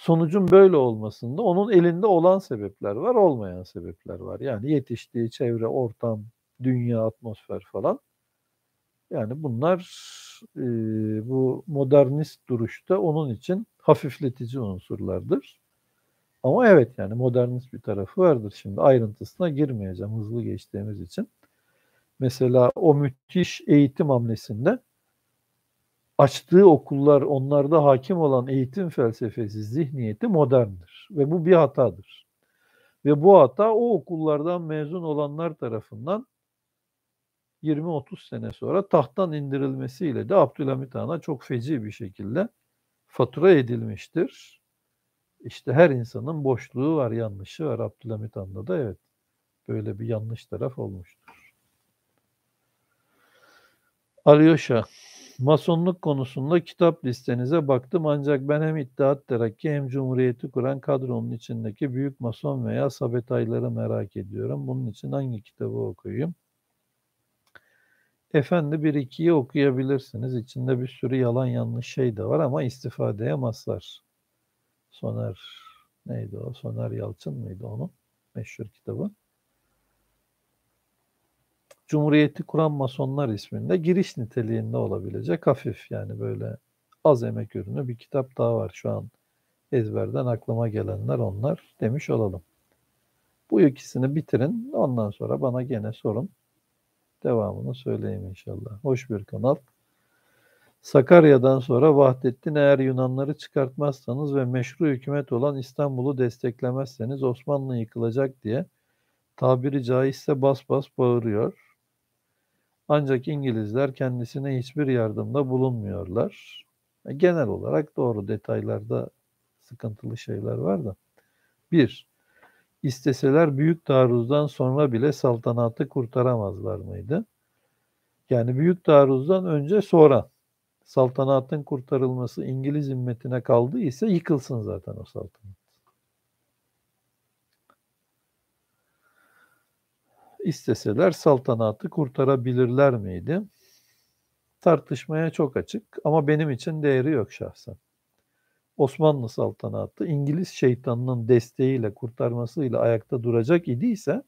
sonucun böyle olmasında onun elinde olan sebepler var, olmayan sebepler var. Yani yetiştiği çevre, ortam, dünya, atmosfer falan. Yani bunlar e, bu modernist duruşta onun için hafifletici unsurlardır. Ama evet yani modernist bir tarafı vardır. Şimdi ayrıntısına girmeyeceğim hızlı geçtiğimiz için. Mesela o müthiş eğitim hamlesinde açtığı okullar onlarda hakim olan eğitim felsefesi, zihniyeti moderndir. Ve bu bir hatadır. Ve bu hata o okullardan mezun olanlar tarafından 20-30 sene sonra tahttan indirilmesiyle de Abdülhamit Han'a çok feci bir şekilde fatura edilmiştir. İşte her insanın boşluğu var, yanlışı var. Abdülhamit Han'da da evet böyle bir yanlış taraf olmuştur. Alyosha Masonluk konusunda kitap listenize baktım ancak ben hem İttihat Terakki hem Cumhuriyeti kuran kadronun içindeki büyük mason veya sabetayları merak ediyorum. Bunun için hangi kitabı okuyayım? Efendi bir ikiyi okuyabilirsiniz. İçinde bir sürü yalan yanlış şey de var ama istifadeye maslar. Soner neydi o? Soner Yalçın mıydı onun meşhur kitabı? Cumhuriyeti kuran masonlar isminde giriş niteliğinde olabilecek hafif yani böyle az emek ürünü bir kitap daha var şu an ezberden aklıma gelenler onlar demiş olalım. Bu ikisini bitirin ondan sonra bana gene sorun. Devamını söyleyeyim inşallah. Hoş bir kanal. Sakarya'dan sonra Vahdettin eğer Yunanları çıkartmazsanız ve meşru hükümet olan İstanbul'u desteklemezseniz Osmanlı yıkılacak diye tabiri caizse bas bas bağırıyor. Ancak İngilizler kendisine hiçbir yardımda bulunmuyorlar. E, genel olarak doğru detaylarda sıkıntılı şeyler var da. Bir, isteseler büyük taarruzdan sonra bile saltanatı kurtaramazlar mıydı? Yani büyük taarruzdan önce sonra saltanatın kurtarılması İngiliz himmetine kaldı ise yıkılsın zaten o saltanat. isteseler saltanatı kurtarabilirler miydi? Tartışmaya çok açık ama benim için değeri yok şahsen. Osmanlı saltanatı İngiliz şeytanının desteğiyle kurtarmasıyla ayakta duracak idiyse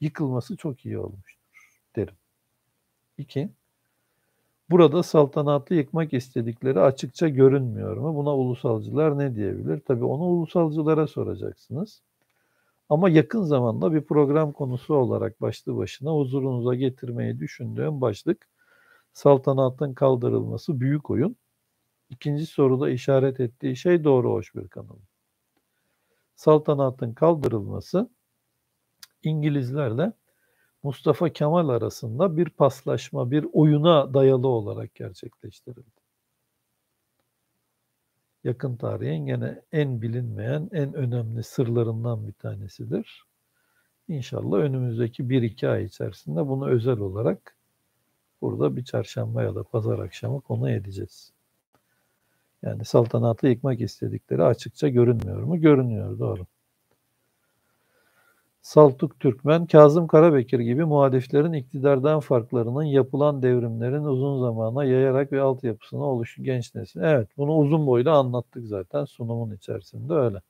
yıkılması çok iyi olmuştur derim. İki, burada saltanatı yıkmak istedikleri açıkça görünmüyor mu? Buna ulusalcılar ne diyebilir? Tabii onu ulusalcılara soracaksınız. Ama yakın zamanda bir program konusu olarak başlı başına huzurunuza getirmeyi düşündüğüm başlık saltanatın kaldırılması büyük oyun. İkinci soruda işaret ettiği şey doğru hoş bir kanalım. Saltanatın kaldırılması İngilizlerle Mustafa Kemal arasında bir paslaşma, bir oyuna dayalı olarak gerçekleştirildi yakın tarihin gene en bilinmeyen, en önemli sırlarından bir tanesidir. İnşallah önümüzdeki bir iki ay içerisinde bunu özel olarak burada bir çarşamba ya da pazar akşamı konu edeceğiz. Yani saltanatı yıkmak istedikleri açıkça görünmüyor mu? Görünüyor doğru. Saltuk Türkmen, Kazım Karabekir gibi muhaliflerin iktidardan farklarının yapılan devrimlerin uzun zamana yayarak ve altyapısına oluşu genç nesil. Evet bunu uzun boylu anlattık zaten sunumun içerisinde öyle.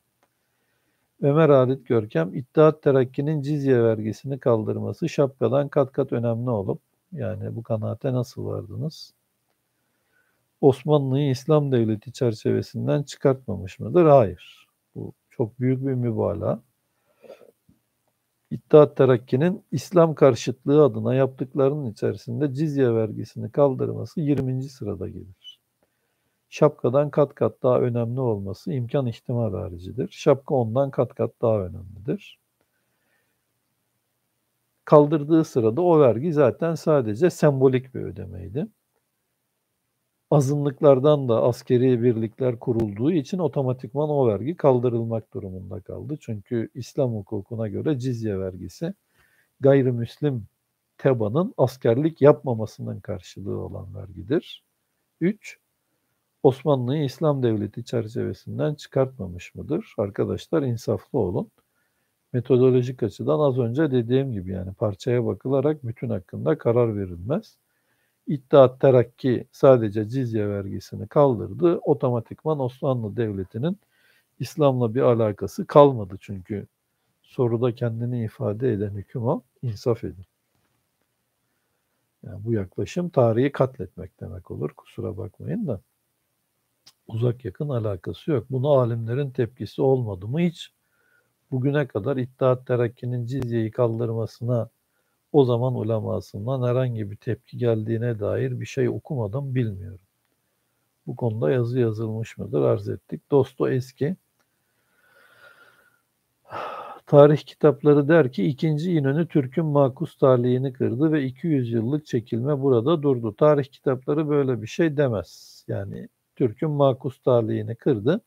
Ömer Halit Görkem, İttihat Terakki'nin cizye vergisini kaldırması şapkadan kat kat önemli olup, yani bu kanaate nasıl vardınız? Osmanlı'yı İslam devleti çerçevesinden çıkartmamış mıdır? Hayır. Bu çok büyük bir mübalağa. İttihat Terakki'nin İslam karşıtlığı adına yaptıklarının içerisinde cizye vergisini kaldırması 20. sırada gelir. Şapkadan kat kat daha önemli olması imkan ihtimal haricidir. Şapka ondan kat kat daha önemlidir. Kaldırdığı sırada o vergi zaten sadece sembolik bir ödemeydi azınlıklardan da askeri birlikler kurulduğu için otomatikman o vergi kaldırılmak durumunda kaldı. Çünkü İslam hukukuna göre cizye vergisi gayrimüslim tebanın askerlik yapmamasının karşılığı olan vergidir. 3. Osmanlı'yı İslam devleti çerçevesinden çıkartmamış mıdır? Arkadaşlar insaflı olun. Metodolojik açıdan az önce dediğim gibi yani parçaya bakılarak bütün hakkında karar verilmez. İttihat Terakki sadece cizye vergisini kaldırdı. Otomatikman Osmanlı Devleti'nin İslam'la bir alakası kalmadı çünkü soruda kendini ifade eden hüküm o. İnsaf edin. Yani bu yaklaşım tarihi katletmek demek olur. Kusura bakmayın da. Uzak yakın alakası yok. Bunu alimlerin tepkisi olmadı mı hiç? Bugüne kadar İttihat Terakki'nin cizyeyi kaldırmasına o zaman ulemasından herhangi bir tepki geldiğine dair bir şey okumadım, bilmiyorum. Bu konuda yazı yazılmış mıdır arz ettik. Dostoyevski tarih kitapları der ki ikinci İnönü Türk'ün makus talihini kırdı ve 200 yıllık çekilme burada durdu. Tarih kitapları böyle bir şey demez. Yani Türk'ün makus talihini kırdı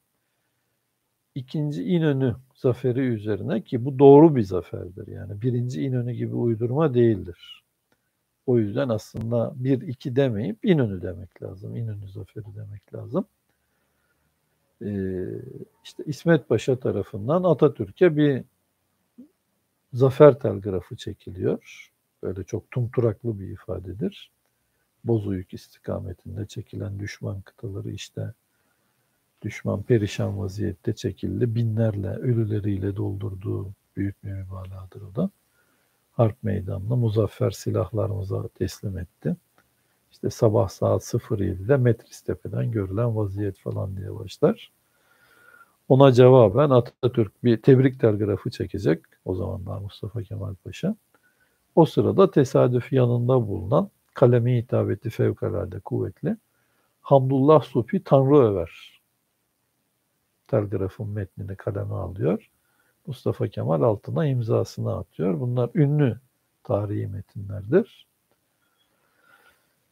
ikinci İnönü zaferi üzerine ki bu doğru bir zaferdir. Yani birinci İnönü gibi uydurma değildir. O yüzden aslında bir iki demeyip İnönü demek lazım. İnönü zaferi demek lazım. Ee, işte İsmet Paşa tarafından Atatürk'e bir zafer telgrafı çekiliyor. Böyle çok tumturaklı bir ifadedir. Bozuyuk istikametinde çekilen düşman kıtaları işte Düşman perişan vaziyette çekildi. Binlerle, ölüleriyle doldurduğu büyük bir mübalağadır o da. Harp meydanına muzaffer silahlarımıza teslim etti. İşte sabah saat 07'de Metris Tepe'den görülen vaziyet falan diye başlar. Ona cevaben Atatürk bir tebrik telgrafı çekecek. O zamanlar Mustafa Kemal Paşa. O sırada tesadüf yanında bulunan kalemi hitabeti fevkalade kuvvetli Hamdullah Supi Tanrı Över telgrafın metnini kaleme alıyor. Mustafa Kemal altına imzasını atıyor. Bunlar ünlü tarihi metinlerdir.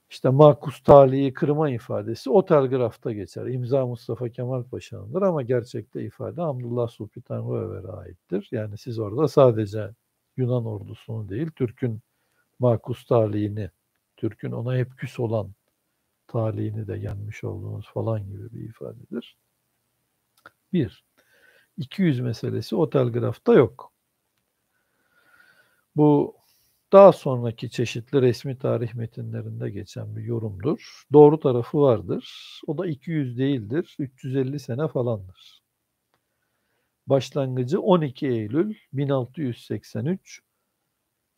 İşte makus talihi kırma ifadesi o telgrafta geçer. İmza Mustafa Kemal Paşa'nındır ama gerçekte ifade Abdullah Sulpi Tanrıöver'e aittir. Yani siz orada sadece Yunan ordusunu değil Türk'ün makus talihini, Türk'ün ona hep küs olan talihini de yenmiş olduğunuz falan gibi bir ifadedir. Bir. 200 meselesi otel telgrafta yok. Bu daha sonraki çeşitli resmi tarih metinlerinde geçen bir yorumdur. Doğru tarafı vardır. O da 200 değildir, 350 sene falandır. Başlangıcı 12 Eylül 1683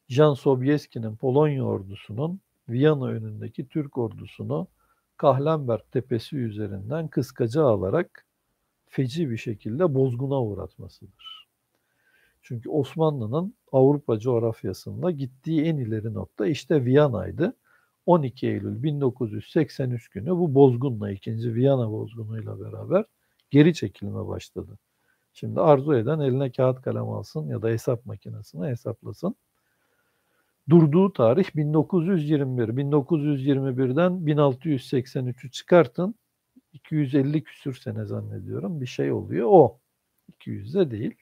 Jan Sobieski'nin Polonya ordusunun Viyana önündeki Türk ordusunu Kahlenberg tepesi üzerinden kıskaca alarak feci bir şekilde bozguna uğratmasıdır. Çünkü Osmanlı'nın Avrupa coğrafyasında gittiği en ileri nokta işte Viyana'ydı. 12 Eylül 1983 günü bu bozgunla, ikinci Viyana bozgunuyla beraber geri çekilme başladı. Şimdi arzu eden eline kağıt kalem alsın ya da hesap makinesini hesaplasın. Durduğu tarih 1921. 1921'den 1683'ü çıkartın. 250 küsür sene zannediyorum bir şey oluyor o. 200'de değil.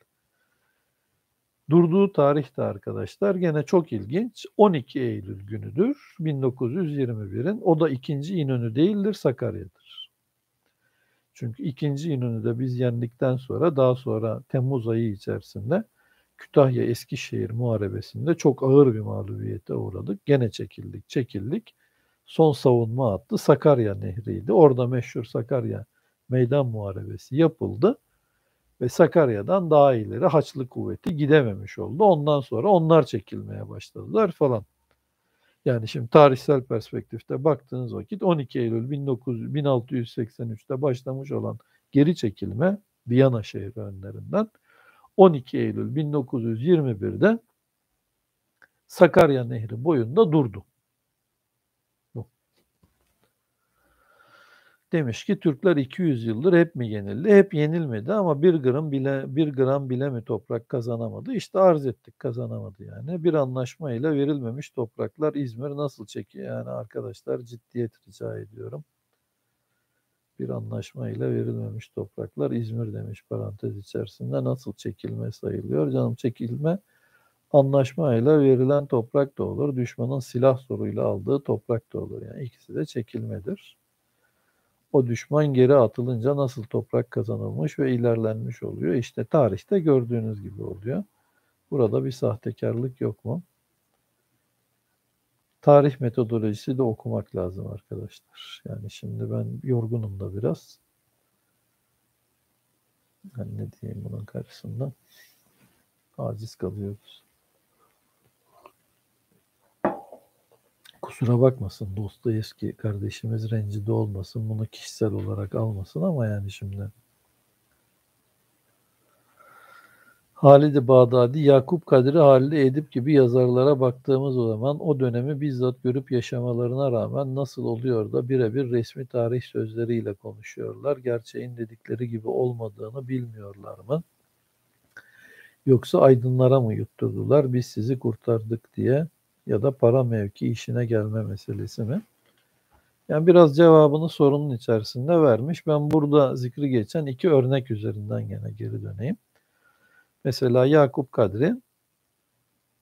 Durduğu tarihte arkadaşlar gene çok ilginç. 12 Eylül günüdür 1921'in. O da ikinci İnönü değildir Sakarya'dır. Çünkü ikinci İnönü'de biz yendikten sonra daha sonra Temmuz ayı içerisinde Kütahya Eskişehir Muharebesi'nde çok ağır bir mağlubiyete uğradık. Gene çekildik, çekildik son savunma hattı Sakarya Nehri'ydi. Orada meşhur Sakarya Meydan Muharebesi yapıldı ve Sakarya'dan daha ileri Haçlı kuvveti gidememiş oldu. Ondan sonra onlar çekilmeye başladılar falan. Yani şimdi tarihsel perspektifte baktığınız vakit 12 Eylül 1900, 1683'te başlamış olan geri çekilme Viyana şehri önlerinden 12 Eylül 1921'de Sakarya Nehri boyunda durdu. Demiş ki Türkler 200 yıldır hep mi yenildi? Hep yenilmedi ama bir gram bile bir gram bile mi toprak kazanamadı? İşte arz ettik kazanamadı yani. Bir anlaşmayla verilmemiş topraklar İzmir nasıl çekiyor? Yani arkadaşlar ciddiyet rica ediyorum. Bir anlaşmayla verilmemiş topraklar İzmir demiş parantez içerisinde nasıl çekilme sayılıyor? Canım çekilme anlaşmayla verilen toprak da olur. Düşmanın silah zoruyla aldığı toprak da olur. Yani ikisi de çekilmedir o düşman geri atılınca nasıl toprak kazanılmış ve ilerlenmiş oluyor. İşte tarihte gördüğünüz gibi oluyor. Burada bir sahtekarlık yok mu? Tarih metodolojisi de okumak lazım arkadaşlar. Yani şimdi ben yorgunum da biraz. Ben ne diyeyim bunun karşısında? Aciz kalıyoruz. kusura bakmasın Dostoyevski kardeşimiz rencide olmasın bunu kişisel olarak almasın ama yani şimdi Halid-i Bağdadi, Yakup Kadri, Halid Edip gibi yazarlara baktığımız zaman o dönemi bizzat görüp yaşamalarına rağmen nasıl oluyor da birebir resmi tarih sözleriyle konuşuyorlar. Gerçeğin dedikleri gibi olmadığını bilmiyorlar mı? Yoksa aydınlara mı yutturdular biz sizi kurtardık diye ya da para mevki işine gelme meselesi mi? Yani biraz cevabını sorunun içerisinde vermiş. Ben burada zikri geçen iki örnek üzerinden gene geri döneyim. Mesela Yakup Kadri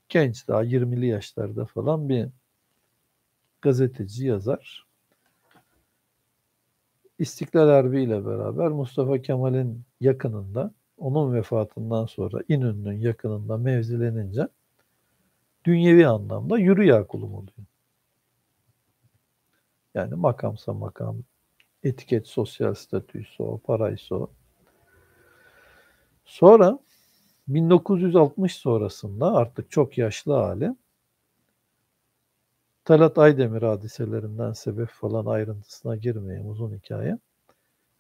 genç daha 20'li yaşlarda falan bir gazeteci yazar. İstiklal Harbi ile beraber Mustafa Kemal'in yakınında onun vefatından sonra İnönü'nün yakınında mevzilenince dünyevi anlamda yürü ya kulum oluyor. Yani makamsa makam, etiket sosyal statüyse o, paraysa o. Sonra 1960 sonrasında artık çok yaşlı hali Talat Aydemir hadiselerinden sebep falan ayrıntısına girmeyeyim uzun hikaye.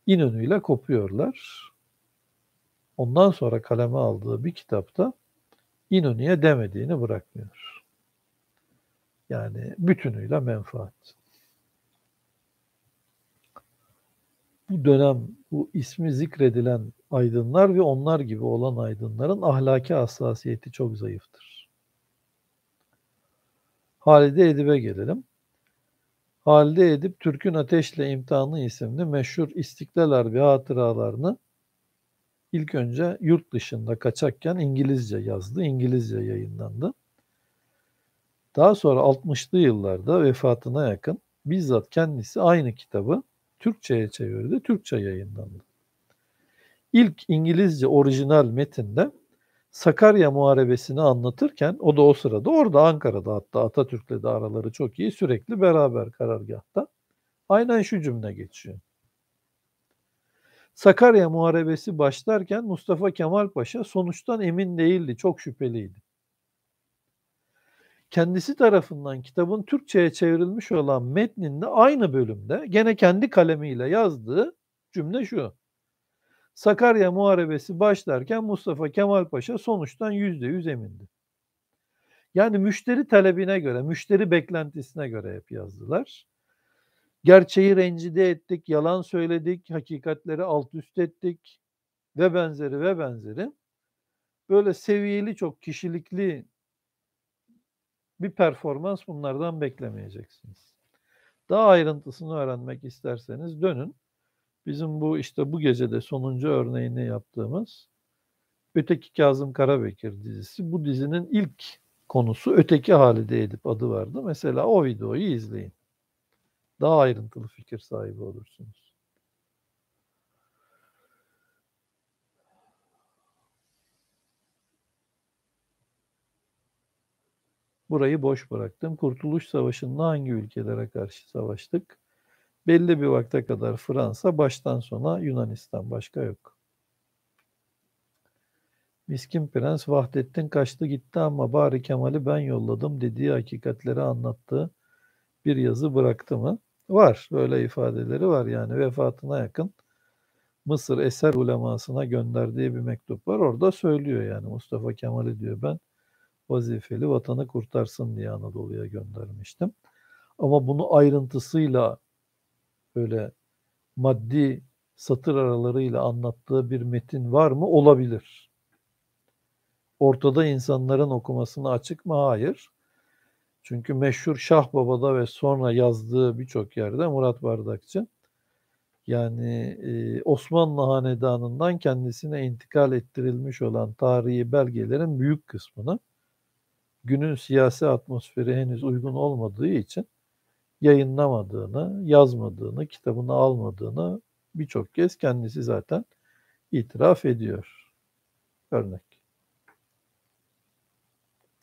İnönü ile kopuyorlar. Ondan sonra kaleme aldığı bir kitapta İnönü'ye demediğini bırakmıyor. Yani bütünüyle menfaat. Bu dönem bu ismi zikredilen aydınlar ve onlar gibi olan aydınların ahlaki hassasiyeti çok zayıftır. Halide Edip'e gelelim. Halide Edip Türk'ün Ateşle İmtihanı isimli meşhur İstiklal Harbi hatıralarını ilk önce yurt dışında kaçakken İngilizce yazdı, İngilizce yayınlandı. Daha sonra 60'lı yıllarda vefatına yakın bizzat kendisi aynı kitabı Türkçe'ye çevirdi, Türkçe yayınlandı. İlk İngilizce orijinal metinde Sakarya Muharebesi'ni anlatırken o da o sırada orada Ankara'da hatta Atatürk'le de araları çok iyi sürekli beraber karargahta. Aynen şu cümle geçiyor. Sakarya Muharebesi başlarken Mustafa Kemal Paşa sonuçtan emin değildi, çok şüpheliydi. Kendisi tarafından kitabın Türkçe'ye çevrilmiş olan metninde aynı bölümde gene kendi kalemiyle yazdığı cümle şu. Sakarya Muharebesi başlarken Mustafa Kemal Paşa sonuçtan yüzde yüz emindi. Yani müşteri talebine göre, müşteri beklentisine göre hep yazdılar. Gerçeği rencide ettik, yalan söyledik, hakikatleri alt üst ettik ve benzeri ve benzeri. Böyle seviyeli çok kişilikli bir performans bunlardan beklemeyeceksiniz. Daha ayrıntısını öğrenmek isterseniz dönün. Bizim bu işte bu gecede sonuncu örneğini yaptığımız Öteki Kazım Karabekir dizisi. Bu dizinin ilk konusu Öteki Halide Edip adı vardı. Mesela o videoyu izleyin daha ayrıntılı fikir sahibi olursunuz. Burayı boş bıraktım. Kurtuluş Savaşı'nda hangi ülkelere karşı savaştık? Belli bir vakte kadar Fransa, baştan sona Yunanistan, başka yok. Miskin Prens Vahdettin kaçtı gitti ama bari Kemal'i ben yolladım dediği hakikatleri anlattı. Bir yazı bıraktı mı? Var. Böyle ifadeleri var yani vefatına yakın. Mısır Eser ulemasına gönderdiği bir mektup var. Orada söylüyor yani Mustafa Kemal'i diyor ben vazifeli vatanı kurtarsın diye Anadolu'ya göndermiştim. Ama bunu ayrıntısıyla böyle maddi satır aralarıyla anlattığı bir metin var mı? Olabilir. Ortada insanların okumasına açık mı? Hayır. Çünkü meşhur Şah Baba'da ve sonra yazdığı birçok yerde Murat Bardakçı yani e, Osmanlı Hanedanı'ndan kendisine intikal ettirilmiş olan tarihi belgelerin büyük kısmını günün siyasi atmosferi henüz uygun olmadığı için yayınlamadığını, yazmadığını, kitabını almadığını birçok kez kendisi zaten itiraf ediyor. Örnek.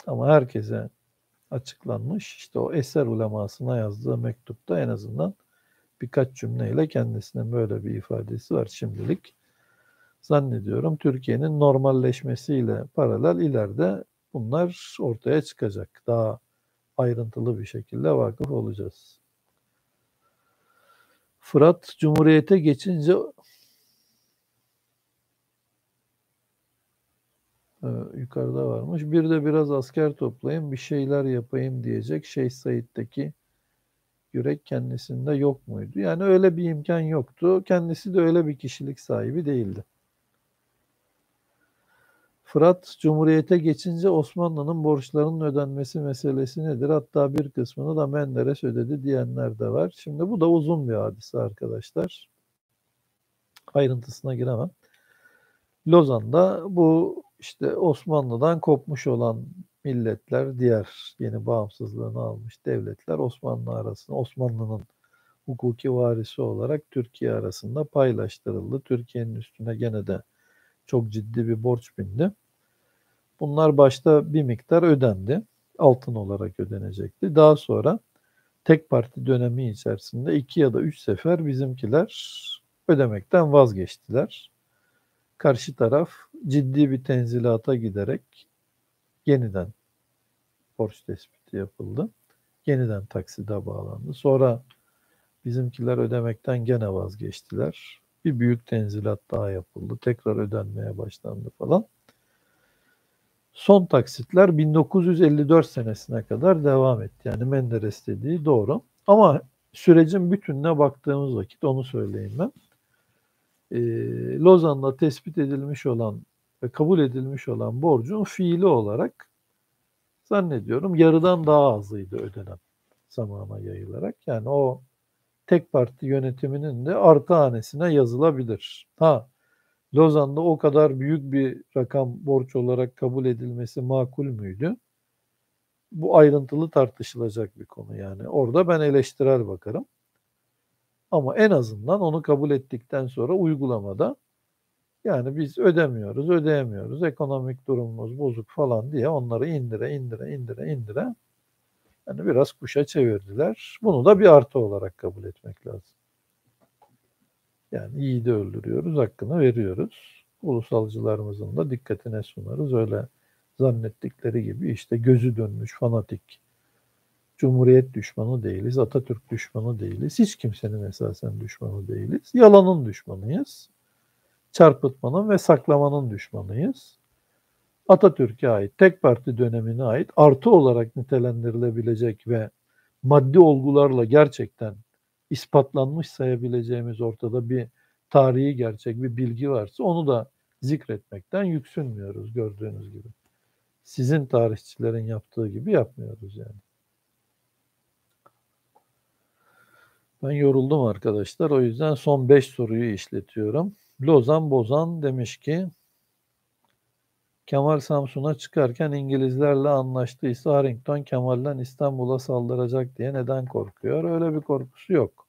Ama herkese açıklanmış. İşte o eser ulemasına yazdığı mektupta en azından birkaç cümleyle kendisine böyle bir ifadesi var şimdilik. Zannediyorum Türkiye'nin normalleşmesiyle paralel ileride bunlar ortaya çıkacak. Daha ayrıntılı bir şekilde vakıf olacağız. Fırat Cumhuriyete geçince E, yukarıda varmış. Bir de biraz asker toplayayım, bir şeyler yapayım diyecek Şeyh Said'deki yürek kendisinde yok muydu? Yani öyle bir imkan yoktu. Kendisi de öyle bir kişilik sahibi değildi. Fırat Cumhuriyete geçince Osmanlı'nın borçlarının ödenmesi meselesi nedir? Hatta bir kısmını da Menderes ödedi diyenler de var. Şimdi bu da uzun bir hadise arkadaşlar. Ayrıntısına giremem. Lozan'da bu işte Osmanlı'dan kopmuş olan milletler, diğer yeni bağımsızlığını almış devletler Osmanlı arasında, Osmanlı'nın hukuki varisi olarak Türkiye arasında paylaştırıldı. Türkiye'nin üstüne gene de çok ciddi bir borç bindi. Bunlar başta bir miktar ödendi. Altın olarak ödenecekti. Daha sonra tek parti dönemi içerisinde iki ya da üç sefer bizimkiler ödemekten vazgeçtiler karşı taraf ciddi bir tenzilata giderek yeniden borç tespiti yapıldı. Yeniden takside bağlandı. Sonra bizimkiler ödemekten gene vazgeçtiler. Bir büyük tenzilat daha yapıldı. Tekrar ödenmeye başlandı falan. Son taksitler 1954 senesine kadar devam etti. Yani Menderes dediği doğru. Ama sürecin bütününe baktığımız vakit onu söyleyeyim ben e, Lozan'la tespit edilmiş olan ve kabul edilmiş olan borcun fiili olarak zannediyorum yarıdan daha azıydı ödenen zamana yayılarak. Yani o tek parti yönetiminin de artı hanesine yazılabilir. Ha Lozan'da o kadar büyük bir rakam borç olarak kabul edilmesi makul müydü? Bu ayrıntılı tartışılacak bir konu yani. Orada ben eleştirel bakarım. Ama en azından onu kabul ettikten sonra uygulamada yani biz ödemiyoruz, ödeyemiyoruz, ekonomik durumumuz bozuk falan diye onları indire indire indire indire yani biraz kuşa çevirdiler. Bunu da bir artı olarak kabul etmek lazım. Yani iyi de öldürüyoruz, hakkını veriyoruz. Ulusalcılarımızın da dikkatine sunarız. Öyle zannettikleri gibi işte gözü dönmüş fanatik Cumhuriyet düşmanı değiliz, Atatürk düşmanı değiliz, hiç kimsenin esasen düşmanı değiliz. Yalanın düşmanıyız, çarpıtmanın ve saklamanın düşmanıyız. Atatürk'e ait, tek parti dönemine ait artı olarak nitelendirilebilecek ve maddi olgularla gerçekten ispatlanmış sayabileceğimiz ortada bir tarihi gerçek, bir bilgi varsa onu da zikretmekten yüksünmüyoruz gördüğünüz gibi. Sizin tarihçilerin yaptığı gibi yapmıyoruz yani. Ben yoruldum arkadaşlar. O yüzden son 5 soruyu işletiyorum. Lozan Bozan demiş ki Kemal Samsun'a çıkarken İngilizlerle anlaştıysa Harrington Kemal'den İstanbul'a saldıracak diye neden korkuyor? Öyle bir korkusu yok.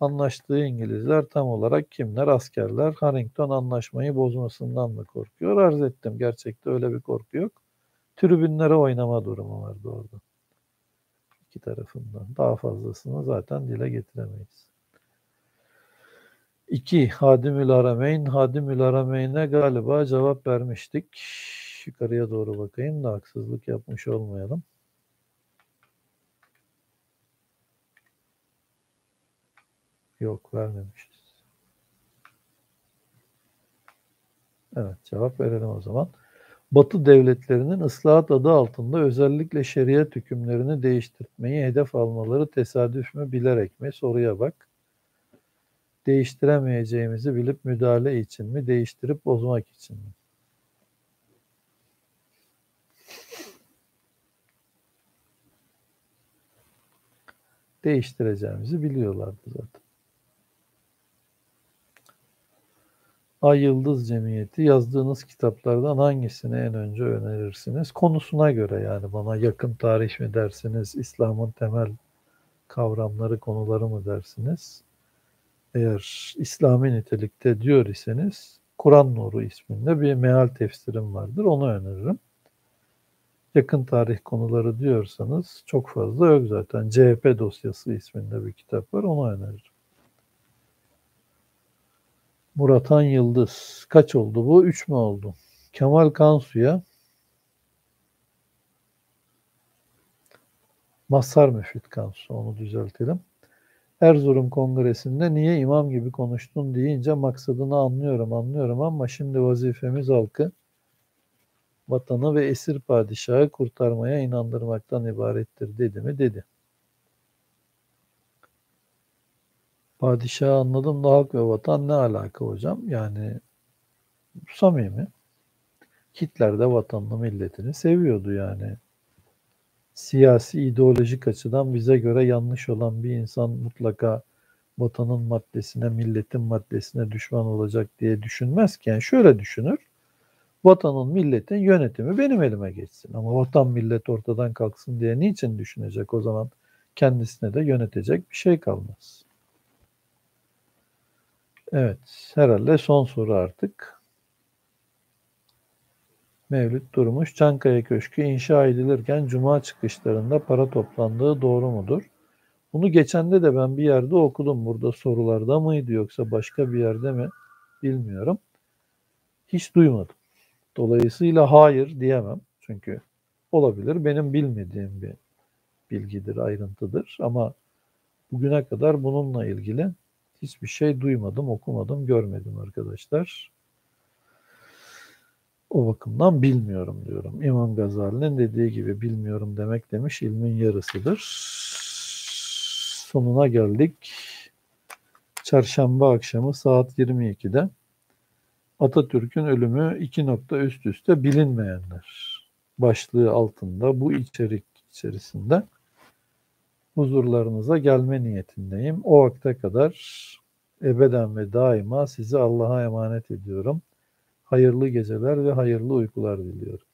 Anlaştığı İngilizler tam olarak kimler? Askerler. Harrington anlaşmayı bozmasından mı korkuyor? Arz ettim. Gerçekte öyle bir korku yok. Tribünlere oynama durumu vardı orada iki tarafından. Daha fazlasını zaten dile getiremeyiz. 2. Hadimül Harameyn. Hadimül Harameyn'e galiba cevap vermiştik. Yukarıya doğru bakayım da haksızlık yapmış olmayalım. Yok vermemişiz. Evet cevap verelim o zaman. Batı devletlerinin ıslahat adı altında özellikle şeriat hükümlerini değiştirmeyi hedef almaları tesadüf mü bilerek mi? Soruya bak. Değiştiremeyeceğimizi bilip müdahale için mi? Değiştirip bozmak için mi? Değiştireceğimizi biliyorlardı zaten. Ay Yıldız Cemiyeti yazdığınız kitaplardan hangisini en önce önerirsiniz? Konusuna göre yani bana yakın tarih mi dersiniz, İslam'ın temel kavramları, konuları mı dersiniz? Eğer İslami nitelikte diyor iseniz Kur'an Nuru isminde bir meal tefsirim vardır, onu öneririm. Yakın tarih konuları diyorsanız çok fazla yok zaten. CHP dosyası isminde bir kitap var, onu öneririm. Muratan Yıldız. Kaç oldu bu? 3 mü oldu? Kemal Kansu'ya Mazhar Müfit Kansu onu düzeltelim. Erzurum Kongresi'nde niye imam gibi konuştun deyince maksadını anlıyorum anlıyorum ama şimdi vazifemiz halkı vatanı ve esir padişahı kurtarmaya inandırmaktan ibarettir dedi mi dedi. Padişah anladım da halk ve vatan ne alaka hocam? Yani samimi. Hitler de vatanını milletini seviyordu yani. Siyasi ideolojik açıdan bize göre yanlış olan bir insan mutlaka vatanın maddesine, milletin maddesine düşman olacak diye düşünmezken Yani şöyle düşünür. Vatanın, milletin yönetimi benim elime geçsin. Ama vatan, millet ortadan kalksın diye niçin düşünecek o zaman? Kendisine de yönetecek bir şey kalmaz. Evet, herhalde son soru artık. Mevlüt Durmuş, Çankaya Köşkü inşa edilirken cuma çıkışlarında para toplandığı doğru mudur? Bunu geçende de ben bir yerde okudum. Burada sorularda mıydı yoksa başka bir yerde mi bilmiyorum. Hiç duymadım. Dolayısıyla hayır diyemem. Çünkü olabilir benim bilmediğim bir bilgidir, ayrıntıdır ama bugüne kadar bununla ilgili hiçbir şey duymadım, okumadım, görmedim arkadaşlar. O bakımdan bilmiyorum diyorum. İmam Gazali'nin dediği gibi bilmiyorum demek demiş ilmin yarısıdır. Sonuna geldik. Çarşamba akşamı saat 22'de Atatürk'ün ölümü iki nokta üst üste bilinmeyenler başlığı altında bu içerik içerisinde huzurlarınıza gelme niyetindeyim. O vakte kadar ebeden ve daima sizi Allah'a emanet ediyorum. Hayırlı geceler ve hayırlı uykular diliyorum.